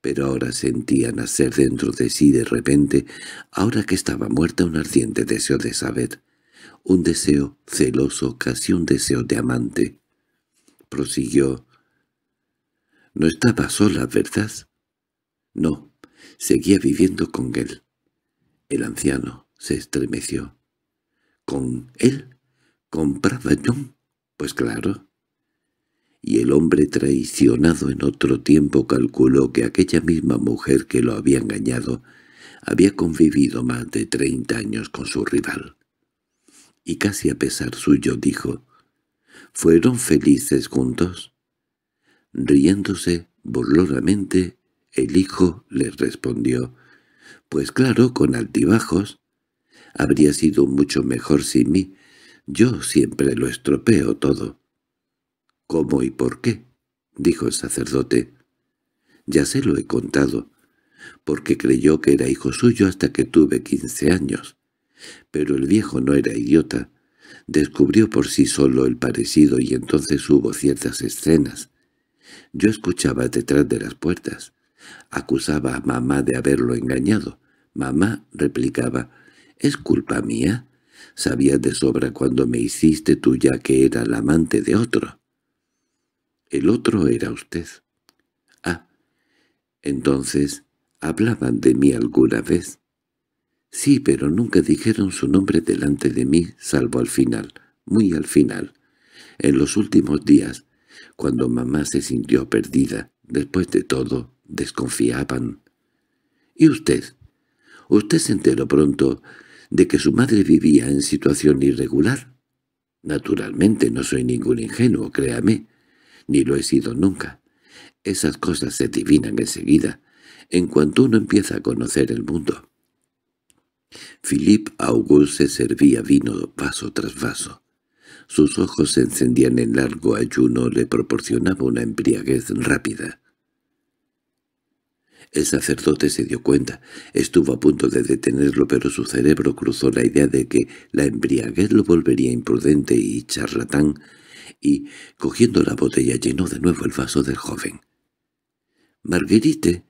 S1: Pero ahora sentía nacer dentro de sí de repente, ahora que estaba muerta, un ardiente deseo de saber, un deseo celoso, casi un deseo de amante. Prosiguió. —No estaba sola, ¿verdad? —No, seguía viviendo con él. El anciano se estremeció. —¿Con él? compraba yo. John? Pues claro. Y el hombre traicionado en otro tiempo calculó que aquella misma mujer que lo había engañado había convivido más de treinta años con su rival. Y casi a pesar suyo dijo, «¿Fueron felices juntos?» Riéndose burlonamente, el hijo le respondió, «Pues claro, con altibajos. Habría sido mucho mejor sin mí, yo siempre lo estropeo todo. —¿Cómo y por qué? —dijo el sacerdote. —Ya se lo he contado, porque creyó que era hijo suyo hasta que tuve quince años. Pero el viejo no era idiota. Descubrió por sí solo el parecido y entonces hubo ciertas escenas. Yo escuchaba detrás de las puertas. Acusaba a mamá de haberlo engañado. Mamá replicaba, «¿Es culpa mía? Sabía de sobra cuando me hiciste ya que era la amante de otro. El otro era usted. Ah, entonces, ¿hablaban de mí alguna vez? Sí, pero nunca dijeron su nombre delante de mí, salvo al final, muy al final. En los últimos días, cuando mamá se sintió perdida, después de todo, desconfiaban. —¿Y usted? Usted se enteró pronto de que su madre vivía en situación irregular. Naturalmente no soy ningún ingenuo, créame, ni lo he sido nunca. Esas cosas se adivinan enseguida, en cuanto uno empieza a conocer el mundo. Philip Auguste se servía vino vaso tras vaso. Sus ojos se encendían en largo ayuno, le proporcionaba una embriaguez rápida. El sacerdote se dio cuenta. Estuvo a punto de detenerlo, pero su cerebro cruzó la idea de que la embriaguez lo volvería imprudente y charlatán, y, cogiendo la botella, llenó de nuevo el vaso del joven. Marguerite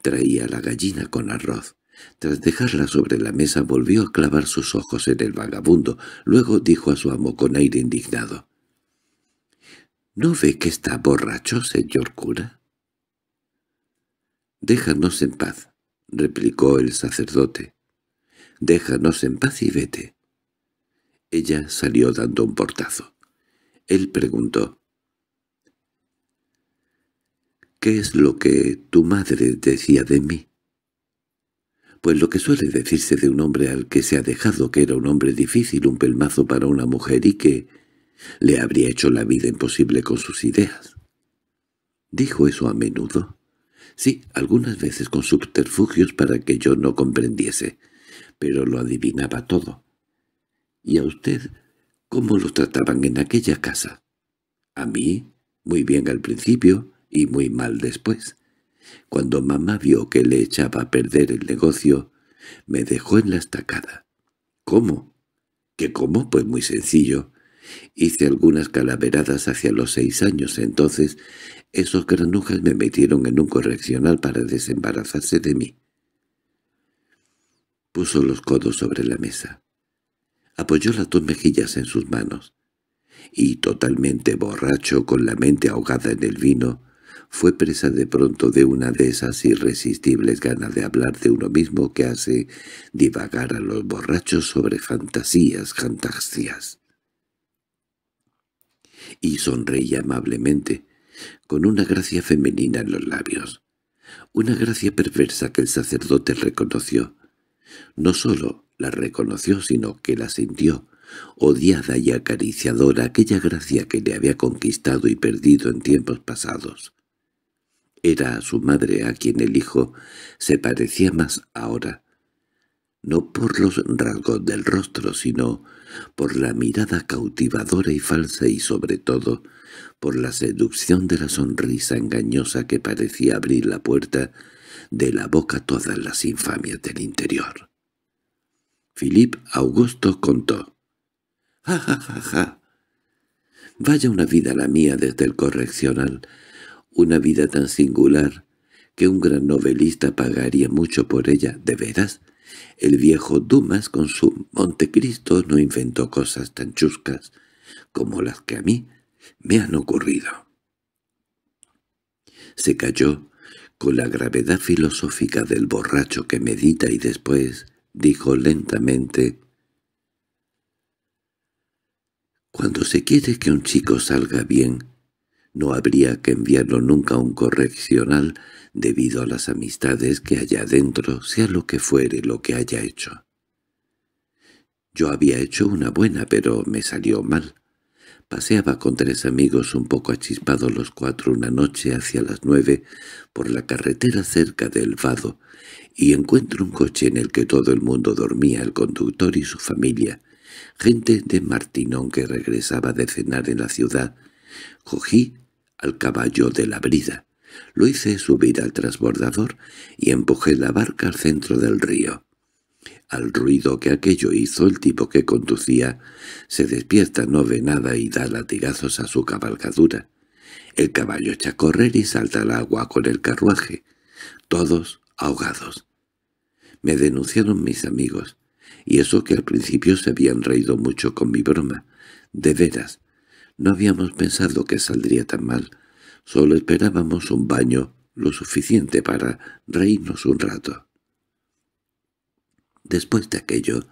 S1: traía la gallina con arroz. Tras dejarla sobre la mesa volvió a clavar sus ojos en el vagabundo. Luego dijo a su amo con aire indignado. —¿No ve que está borracho, señor cura? «Déjanos en paz», replicó el sacerdote. «Déjanos en paz y vete». Ella salió dando un portazo. Él preguntó. «¿Qué es lo que tu madre decía de mí?» Pues lo que suele decirse de un hombre al que se ha dejado que era un hombre difícil, un pelmazo para una mujer y que le habría hecho la vida imposible con sus ideas. ¿Dijo eso a menudo? Sí, algunas veces con subterfugios para que yo no comprendiese, pero lo adivinaba todo. ¿Y a usted cómo lo trataban en aquella casa? A mí, muy bien al principio y muy mal después. Cuando mamá vio que le echaba a perder el negocio, me dejó en la estacada. ¿Cómo? ¿Qué cómo? Pues muy sencillo. Hice algunas calaveradas hacia los seis años. Entonces, esos granujas me metieron en un correccional para desembarazarse de mí. Puso los codos sobre la mesa. Apoyó las dos mejillas en sus manos. Y, totalmente borracho, con la mente ahogada en el vino, fue presa de pronto de una de esas irresistibles ganas de hablar de uno mismo que hace divagar a los borrachos sobre fantasías, fantasías y sonreía amablemente, con una gracia femenina en los labios. Una gracia perversa que el sacerdote reconoció. No sólo la reconoció, sino que la sintió, odiada y acariciadora aquella gracia que le había conquistado y perdido en tiempos pasados. Era a su madre a quien el hijo se parecía más ahora, no por los rasgos del rostro, sino por la mirada cautivadora y falsa y sobre todo por la seducción de la sonrisa engañosa que parecía abrir la puerta de la boca todas las infamias del interior. Philip Augusto contó. «¡Ja, ja, ja, ja! Vaya una vida la mía desde el correccional, una vida tan singular que un gran novelista pagaría mucho por ella, de veras, el viejo Dumas con su Montecristo no inventó cosas tan chuscas como las que a mí me han ocurrido. Se calló con la gravedad filosófica del borracho que medita y después dijo lentamente «Cuando se quiere que un chico salga bien, no habría que enviarlo nunca a un correccional debido a las amistades que haya adentro, sea lo que fuere lo que haya hecho. Yo había hecho una buena, pero me salió mal. Paseaba con tres amigos un poco achispados los cuatro una noche hacia las nueve por la carretera cerca del Vado, y encuentro un coche en el que todo el mundo dormía, el conductor y su familia, gente de Martinón que regresaba de cenar en la ciudad. Cogí al caballo de la brida. Lo hice subir al transbordador y empujé la barca al centro del río. Al ruido que aquello hizo el tipo que conducía, se despierta, no ve nada y da latigazos a su cabalgadura. El caballo echa a correr y salta al agua con el carruaje, todos ahogados. Me denunciaron mis amigos, y eso que al principio se habían reído mucho con mi broma. De veras, no habíamos pensado que saldría tan mal. Solo esperábamos un baño lo suficiente para reírnos un rato. Después de aquello,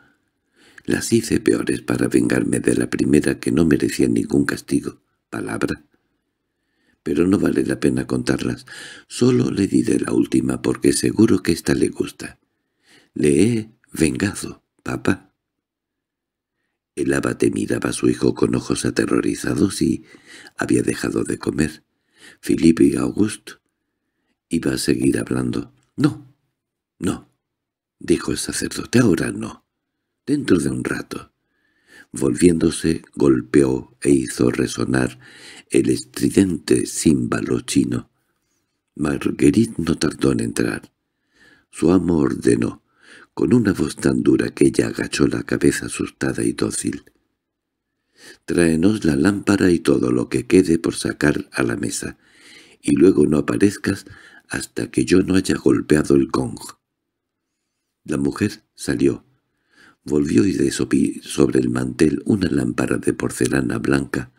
S1: las hice peores para vengarme de la primera que no merecía ningún castigo, palabra. Pero no vale la pena contarlas, solo le diré la última porque seguro que ésta le gusta. Le he vengado, papá. El abate miraba a su hijo con ojos aterrorizados y había dejado de comer. Filipe y Augusto iba a seguir hablando. —No, no —dijo el sacerdote, —ahora no. Dentro de un rato. Volviéndose, golpeó e hizo resonar el estridente címbalo chino. Marguerite no tardó en entrar. Su amo ordenó con una voz tan dura que ella agachó la cabeza asustada y dócil. «Tráenos la lámpara y todo lo que quede por sacar a la mesa, y luego no aparezcas hasta que yo no haya golpeado el gong». La mujer salió. Volvió y desopí sobre el mantel una lámpara de porcelana blanca,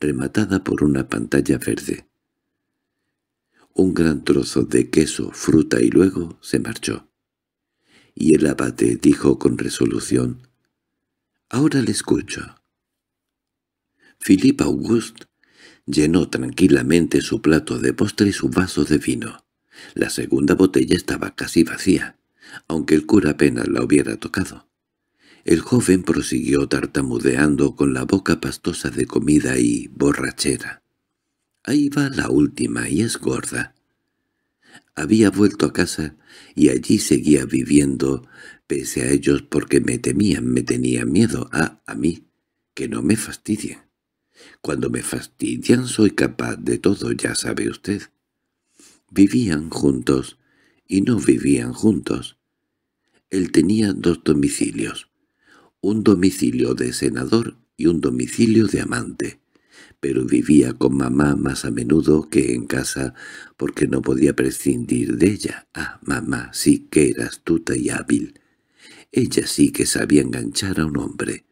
S1: rematada por una pantalla verde. Un gran trozo de queso, fruta y luego se marchó y el abate dijo con resolución, «Ahora le escucho». Philip August llenó tranquilamente su plato de postre y su vaso de vino. La segunda botella estaba casi vacía, aunque el cura apenas la hubiera tocado. El joven prosiguió tartamudeando con la boca pastosa de comida y borrachera. Ahí va la última y es gorda. Había vuelto a casa y allí seguía viviendo, pese a ellos porque me temían, me tenía miedo a, a mí, que no me fastidien. Cuando me fastidian soy capaz de todo, ya sabe usted. Vivían juntos y no vivían juntos. Él tenía dos domicilios, un domicilio de senador y un domicilio de amante pero vivía con mamá más a menudo que en casa porque no podía prescindir de ella. Ah, mamá, sí que era astuta y hábil. Ella sí que sabía enganchar a un hombre.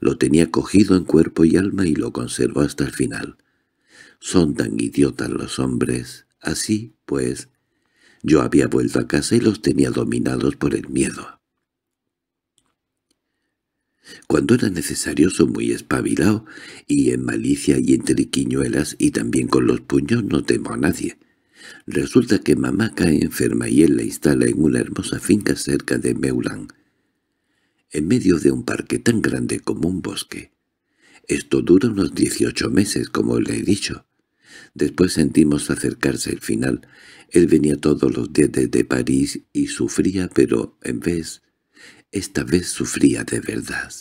S1: Lo tenía cogido en cuerpo y alma y lo conservó hasta el final. Son tan idiotas los hombres. Así, pues, yo había vuelto a casa y los tenía dominados por el miedo. Cuando era necesario son muy espabilado, y en malicia y entre triquiñuelas y también con los puños no temo a nadie. Resulta que mamá cae enferma y él la instala en una hermosa finca cerca de Meulan, en medio de un parque tan grande como un bosque. Esto dura unos dieciocho meses, como le he dicho. Después sentimos acercarse el final. Él venía todos los días desde París y sufría, pero en vez esta vez sufría de verdad.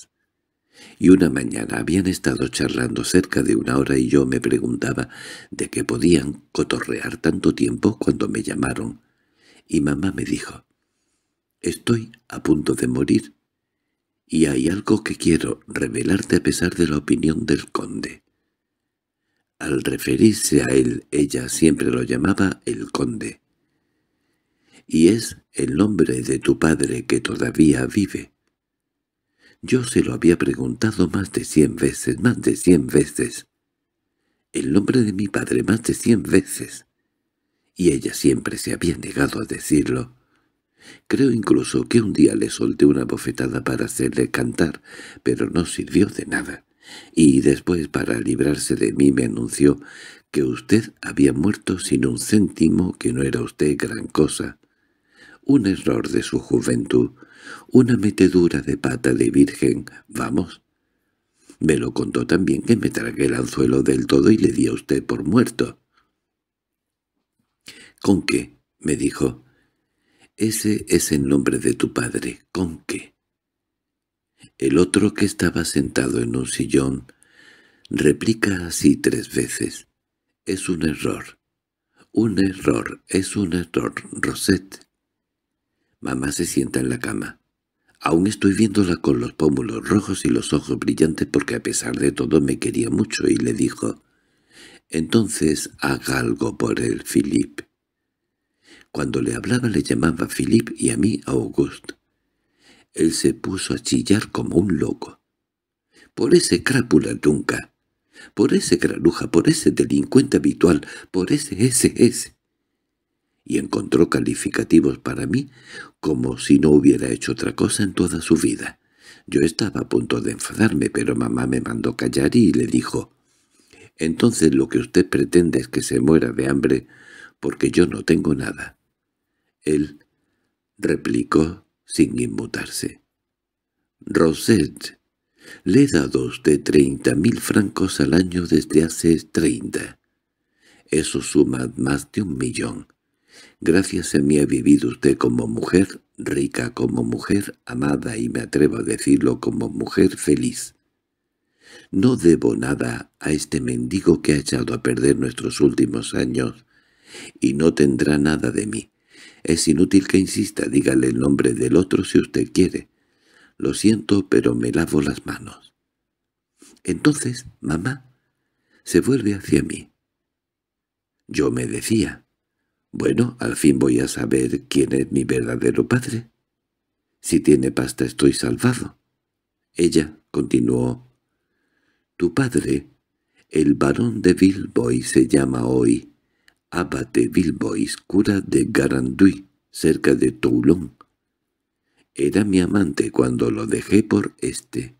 S1: Y una mañana habían estado charlando cerca de una hora y yo me preguntaba de qué podían cotorrear tanto tiempo cuando me llamaron. Y mamá me dijo, «Estoy a punto de morir, y hay algo que quiero revelarte a pesar de la opinión del conde». Al referirse a él, ella siempre lo llamaba el conde y es el nombre de tu padre que todavía vive. Yo se lo había preguntado más de cien veces, más de cien veces. El nombre de mi padre más de cien veces. Y ella siempre se había negado a decirlo. Creo incluso que un día le solté una bofetada para hacerle cantar, pero no sirvió de nada. Y después, para librarse de mí, me anunció que usted había muerto sin un céntimo, que no era usted gran cosa, un error de su juventud, una metedura de pata de virgen, vamos. Me lo contó también que me tragué el anzuelo del todo y le di a usted por muerto. —¿Con qué? —me dijo. —Ese es el nombre de tu padre, ¿Con qué? El otro que estaba sentado en un sillón replica así tres veces. —Es un error. Un error, es un error, Rosette. Mamá se sienta en la cama. Aún estoy viéndola con los pómulos rojos y los ojos brillantes porque a pesar de todo me quería mucho y le dijo, «Entonces haga algo por él, Philip». Cuando le hablaba le llamaba Philip y a mí August. Él se puso a chillar como un loco. «¡Por ese crápula nunca! ¡Por ese granuja! ¡Por ese delincuente habitual! ¡Por ese ese» y encontró calificativos para mí como si no hubiera hecho otra cosa en toda su vida. Yo estaba a punto de enfadarme, pero mamá me mandó callar y le dijo, «Entonces lo que usted pretende es que se muera de hambre porque yo no tengo nada». Él replicó sin inmutarse. «Rosette, le he dado usted treinta mil francos al año desde hace treinta. Eso suma más de un millón. Gracias a mí ha vivido usted como mujer rica, como mujer amada y me atrevo a decirlo como mujer feliz. No debo nada a este mendigo que ha echado a perder nuestros últimos años y no tendrá nada de mí. Es inútil que insista, dígale el nombre del otro si usted quiere. Lo siento, pero me lavo las manos. Entonces, mamá, se vuelve hacia mí. Yo me decía, bueno, al fin voy a saber quién es mi verdadero padre. Si tiene pasta estoy salvado. Ella continuó. Tu padre, el barón de Bilbois se llama hoy, abate Bilbois, cura de Garanduy, cerca de Toulon. Era mi amante cuando lo dejé por este.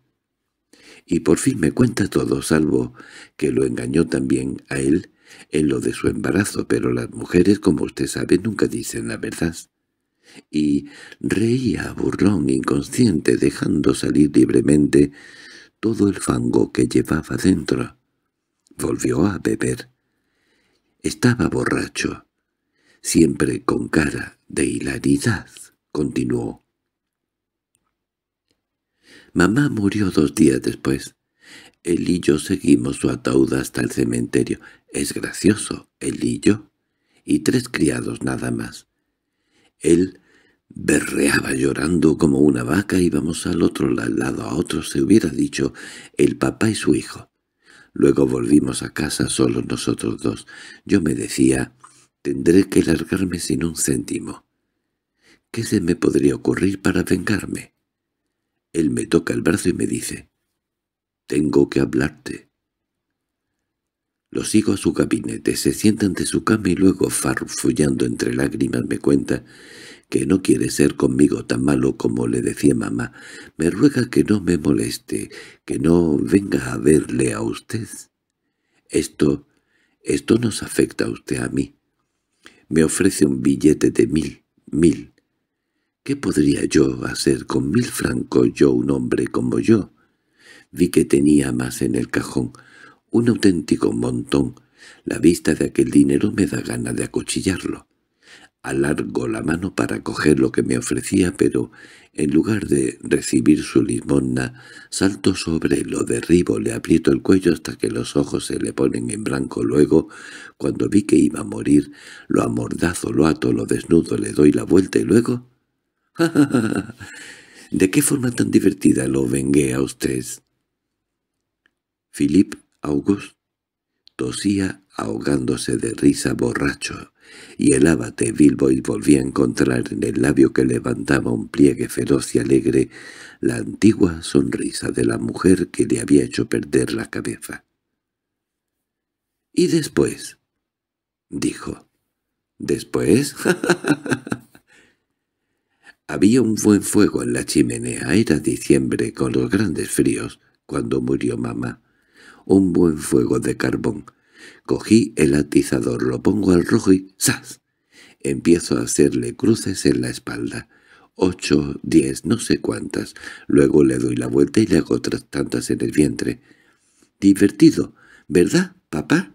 S1: Y por fin me cuenta todo, salvo que lo engañó también a él, en lo de su embarazo, pero las mujeres, como usted sabe, nunca dicen la verdad. Y reía burlón inconsciente, dejando salir libremente todo el fango que llevaba dentro. Volvió a beber. Estaba borracho, siempre con cara de hilaridad, continuó. Mamá murió dos días después. Él y yo seguimos su ataúd hasta el cementerio. Es gracioso, él y yo, y tres criados nada más. Él berreaba llorando como una vaca y vamos al otro lado a otro se hubiera dicho el papá y su hijo. Luego volvimos a casa solo nosotros dos. Yo me decía, tendré que largarme sin un céntimo. ¿Qué se me podría ocurrir para vengarme? Él me toca el brazo y me dice, «Tengo que hablarte». Lo sigo a su gabinete, se sienta ante su cama y luego, farfullando entre lágrimas, me cuenta que no quiere ser conmigo tan malo como le decía mamá. Me ruega que no me moleste, que no venga a verle a usted. Esto, esto nos afecta a usted a mí. Me ofrece un billete de mil, mil. ¿Qué podría yo hacer con mil francos yo, un hombre como yo? Vi que tenía más en el cajón un auténtico montón. La vista de aquel dinero me da gana de acuchillarlo. Alargo la mano para coger lo que me ofrecía, pero en lugar de recibir su limona, salto sobre lo derribo, le aprieto el cuello hasta que los ojos se le ponen en blanco. Luego, cuando vi que iba a morir, lo amordazo, lo ato, lo desnudo, le doy la vuelta y luego... (laughs) ¿De qué forma tan divertida lo vengué a usted? Philip August tosía ahogándose de risa borracho, y el abate Bilboy volvía a encontrar en el labio que levantaba un pliegue feroz y alegre la antigua sonrisa de la mujer que le había hecho perder la cabeza. —¿Y después? —dijo. —¿Después? (laughs) Había un buen fuego en la chimenea, era diciembre con los grandes fríos, cuando murió mamá un buen fuego de carbón. Cogí el atizador, lo pongo al rojo y ¡zas! Empiezo a hacerle cruces en la espalda. Ocho, diez, no sé cuántas. Luego le doy la vuelta y le hago otras tantas en el vientre. Divertido, ¿verdad, papá?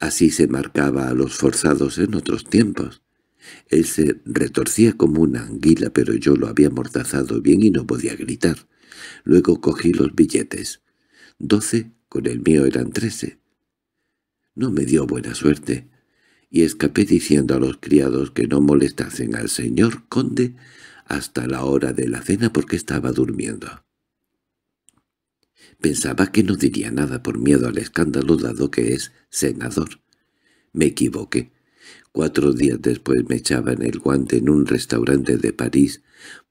S1: Así se marcaba a los forzados en otros tiempos. Él se retorcía como una anguila, pero yo lo había amortazado bien y no podía gritar. Luego cogí los billetes doce, con el mío eran trece. No me dio buena suerte, y escapé diciendo a los criados que no molestasen al señor conde hasta la hora de la cena porque estaba durmiendo. Pensaba que no diría nada por miedo al escándalo dado que es senador. Me equivoqué. Cuatro días después me echaban el guante en un restaurante de París,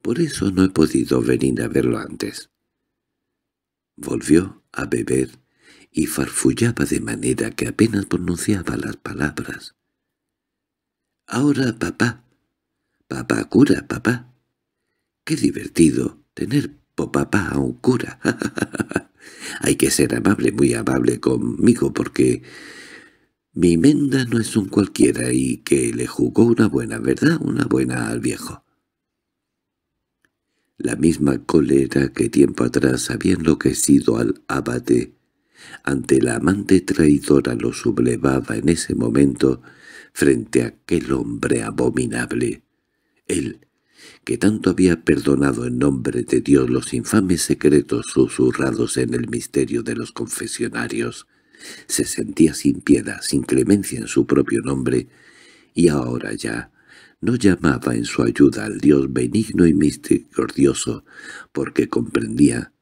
S1: por eso no he podido venir a verlo antes. Volvió a beber y farfullaba de manera que apenas pronunciaba las palabras. «Ahora, papá. Papá cura, papá. Qué divertido tener papá a un cura. (laughs) Hay que ser amable, muy amable conmigo, porque mi menda no es un cualquiera y que le jugó una buena, ¿verdad? Una buena al viejo» la misma cólera que tiempo atrás había enloquecido al abate. Ante la amante traidora lo sublevaba en ese momento frente a aquel hombre abominable. Él, que tanto había perdonado en nombre de Dios los infames secretos susurrados en el misterio de los confesionarios, se sentía sin piedad, sin clemencia en su propio nombre, y ahora ya no llamaba en su ayuda al Dios benigno y misericordioso, porque comprendía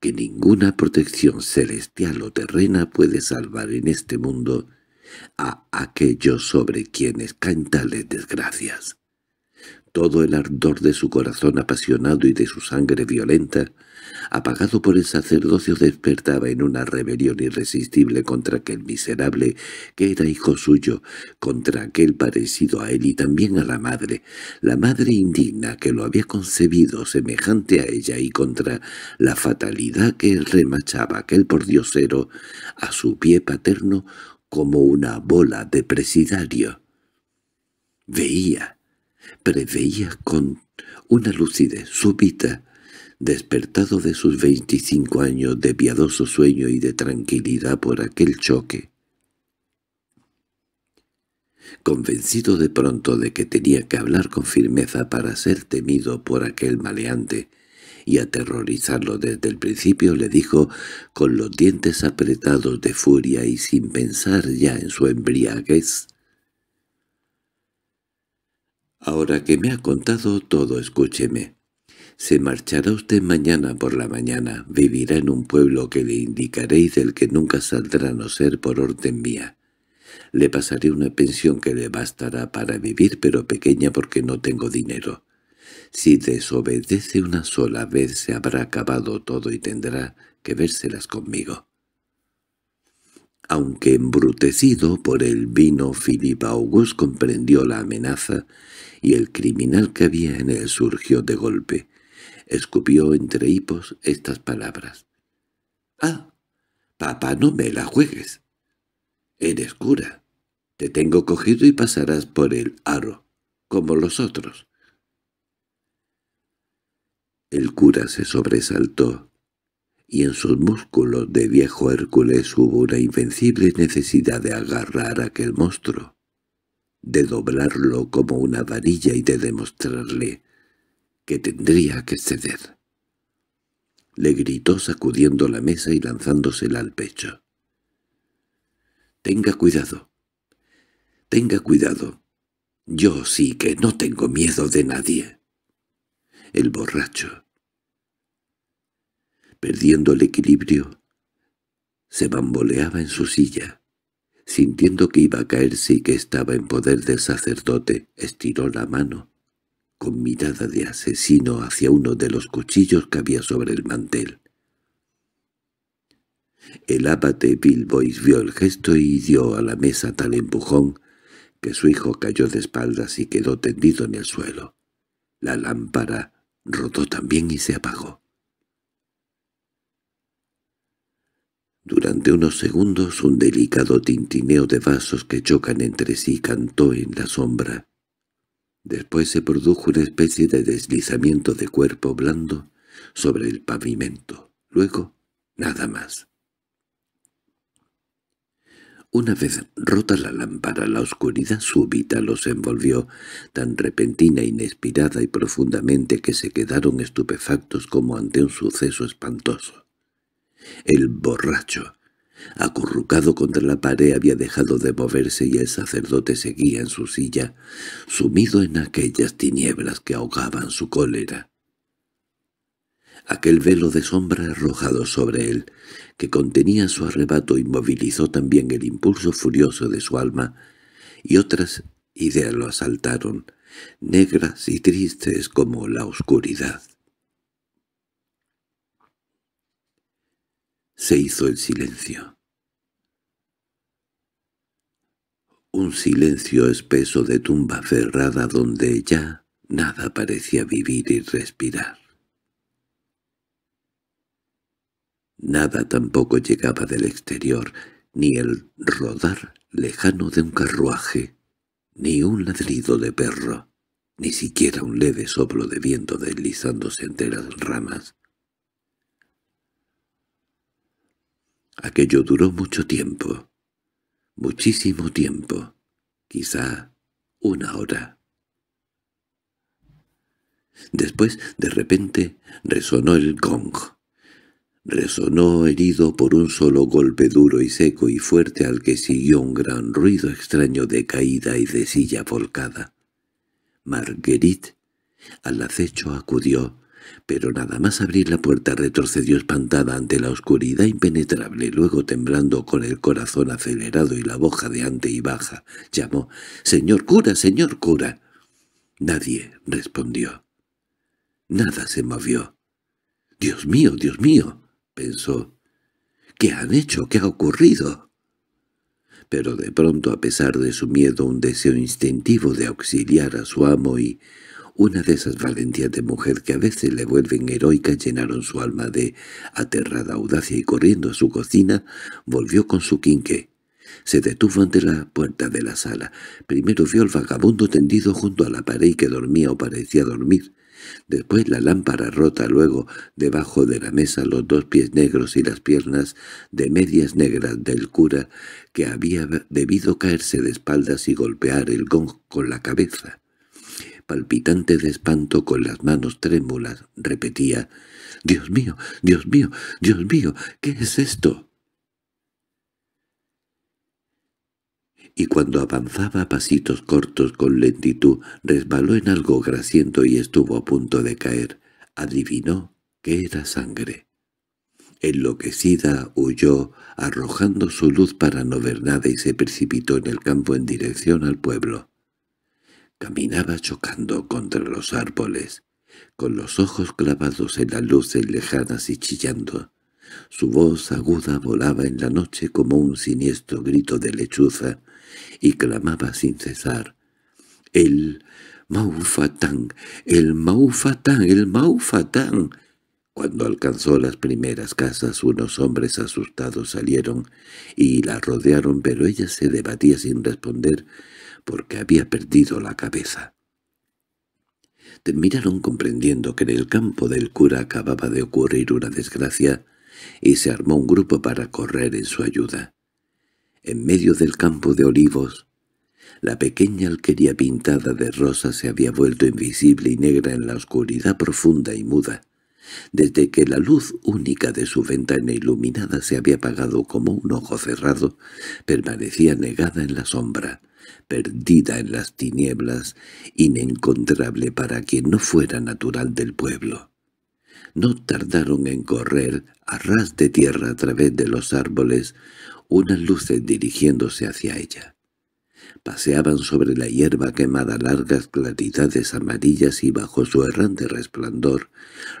S1: que ninguna protección celestial o terrena puede salvar en este mundo a aquellos sobre quienes caen tales desgracias. Todo el ardor de su corazón apasionado y de su sangre violenta apagado por el sacerdocio, despertaba en una rebelión irresistible contra aquel miserable que era hijo suyo, contra aquel parecido a él y también a la madre, la madre indigna que lo había concebido semejante a ella y contra la fatalidad que remachaba aquel pordiosero a su pie paterno como una bola de presidario. Veía, preveía con una lucidez súbita despertado de sus veinticinco años de piadoso sueño y de tranquilidad por aquel choque. Convencido de pronto de que tenía que hablar con firmeza para ser temido por aquel maleante y aterrorizarlo desde el principio, le dijo, con los dientes apretados de furia y sin pensar ya en su embriaguez, «Ahora que me ha contado todo, escúcheme. Se marchará usted mañana por la mañana, vivirá en un pueblo que le indicaré y del que nunca saldrá a no ser por orden mía. Le pasaré una pensión que le bastará para vivir, pero pequeña porque no tengo dinero. Si desobedece una sola vez se habrá acabado todo y tendrá que vérselas conmigo. Aunque embrutecido por el vino, Philip August comprendió la amenaza y el criminal que había en él surgió de golpe escupió entre hipos estas palabras. —¡Ah! Papá, no me la juegues. Eres cura. Te tengo cogido y pasarás por el aro, como los otros. El cura se sobresaltó, y en sus músculos de viejo Hércules hubo una invencible necesidad de agarrar a aquel monstruo, de doblarlo como una varilla y de demostrarle que tendría que ceder. Le gritó sacudiendo la mesa y lanzándosela al pecho. «Tenga cuidado. Tenga cuidado. Yo sí que no tengo miedo de nadie». El borracho. Perdiendo el equilibrio, se bamboleaba en su silla. Sintiendo que iba a caerse y que estaba en poder del sacerdote, estiró la mano con mirada de asesino hacia uno de los cuchillos que había sobre el mantel. El abate Bilbois vio el gesto y dio a la mesa tal empujón que su hijo cayó de espaldas y quedó tendido en el suelo. La lámpara rodó también y se apagó. Durante unos segundos un delicado tintineo de vasos que chocan entre sí cantó en la sombra. Después se produjo una especie de deslizamiento de cuerpo blando sobre el pavimento. Luego, nada más. Una vez rota la lámpara, la oscuridad súbita los envolvió, tan repentina, inespirada y profundamente que se quedaron estupefactos como ante un suceso espantoso. El borracho, Acurrucado contra la pared había dejado de moverse y el sacerdote seguía en su silla, sumido en aquellas tinieblas que ahogaban su cólera. Aquel velo de sombra arrojado sobre él, que contenía su arrebato, inmovilizó también el impulso furioso de su alma, y otras ideas lo asaltaron, negras y tristes como la oscuridad. Se hizo el silencio. Un silencio espeso de tumba cerrada donde ya nada parecía vivir y respirar. Nada tampoco llegaba del exterior, ni el rodar lejano de un carruaje, ni un ladrido de perro, ni siquiera un leve soplo de viento deslizándose entre las ramas. Aquello duró mucho tiempo, muchísimo tiempo, quizá una hora. Después, de repente, resonó el gong. Resonó herido por un solo golpe duro y seco y fuerte al que siguió un gran ruido extraño de caída y de silla volcada. Marguerite al acecho acudió, pero nada más abrir la puerta retrocedió espantada ante la oscuridad impenetrable, luego temblando con el corazón acelerado y la de ante y baja, llamó «¡Señor cura, señor cura!». Nadie respondió. Nada se movió. «¡Dios mío, Dios mío!», pensó. «¿Qué han hecho? ¿Qué ha ocurrido?». Pero de pronto, a pesar de su miedo, un deseo instintivo de auxiliar a su amo y una de esas valentías de mujer que a veces le vuelven heroica llenaron su alma de aterrada audacia y corriendo a su cocina volvió con su quinqué. Se detuvo ante la puerta de la sala. Primero vio al vagabundo tendido junto a la pared que dormía o parecía dormir. Después la lámpara rota, luego debajo de la mesa los dos pies negros y las piernas de medias negras del cura que había debido caerse de espaldas y golpear el gong con la cabeza palpitante de espanto con las manos trémulas, repetía, «¡Dios mío! ¡Dios mío! ¡Dios mío! ¿Qué es esto?» Y cuando avanzaba a pasitos cortos con lentitud, resbaló en algo grasiento y estuvo a punto de caer. Adivinó que era sangre. Enloquecida huyó, arrojando su luz para no ver nada y se precipitó en el campo en dirección al pueblo. Caminaba chocando contra los árboles, con los ojos clavados en las luces lejanas y chillando. Su voz aguda volaba en la noche como un siniestro grito de lechuza y clamaba sin cesar. «¡El Maufatán! ¡El Maufatán! ¡El Maufatán!» Cuando alcanzó las primeras casas, unos hombres asustados salieron y la rodearon, pero ella se debatía sin responder porque había perdido la cabeza. Te comprendiendo que en el campo del cura acababa de ocurrir una desgracia y se armó un grupo para correr en su ayuda. En medio del campo de olivos, la pequeña alquería pintada de rosa se había vuelto invisible y negra en la oscuridad profunda y muda. Desde que la luz única de su ventana iluminada se había apagado como un ojo cerrado, permanecía negada en la sombra, perdida en las tinieblas, inencontrable para quien no fuera natural del pueblo. No tardaron en correr, a ras de tierra a través de los árboles, unas luces dirigiéndose hacia ella. Paseaban sobre la hierba quemada largas claridades amarillas y bajo su errante resplandor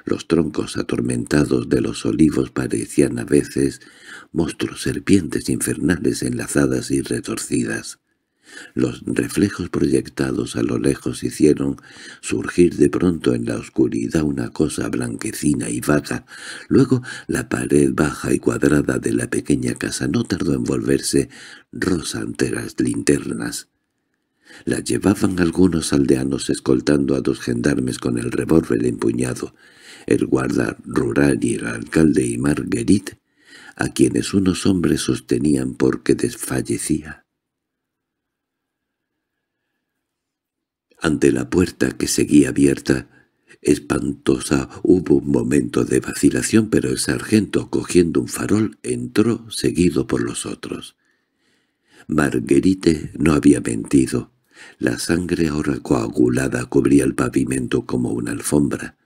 S1: los troncos atormentados de los olivos parecían a veces monstruos serpientes infernales enlazadas y retorcidas. Los reflejos proyectados a lo lejos hicieron surgir de pronto en la oscuridad una cosa blanquecina y vaga. Luego la pared baja y cuadrada de la pequeña casa no tardó en volverse rosa ante las linternas. La llevaban algunos aldeanos escoltando a dos gendarmes con el revólver empuñado, el guarda rural y el alcalde y Marguerite, a quienes unos hombres sostenían porque desfallecía. Ante la puerta que seguía abierta, espantosa, hubo un momento de vacilación, pero el sargento, cogiendo un farol, entró seguido por los otros. Marguerite no había mentido. La sangre ahora coagulada cubría el pavimento como una alfombra.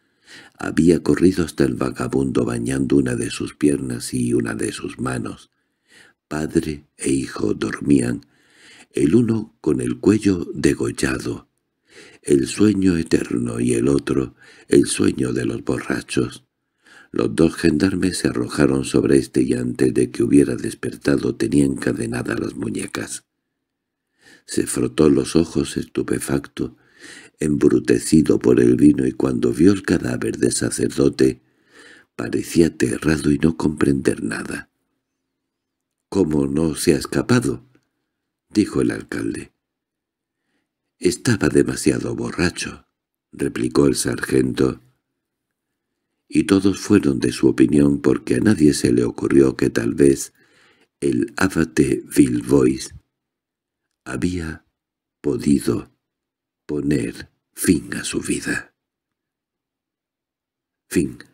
S1: Había corrido hasta el vagabundo bañando una de sus piernas y una de sus manos. Padre e hijo dormían, el uno con el cuello degollado, el sueño eterno y el otro, el sueño de los borrachos. Los dos gendarmes se arrojaron sobre este y antes de que hubiera despertado tenía encadenadas las muñecas. Se frotó los ojos estupefacto, embrutecido por el vino y cuando vio el cadáver de sacerdote, parecía aterrado y no comprender nada. —¿Cómo no se ha escapado? —dijo el alcalde. —Estaba demasiado borracho —replicó el sargento. Y todos fueron de su opinión porque a nadie se le ocurrió que tal vez el abate Villebois había podido poner fin a su vida. Fin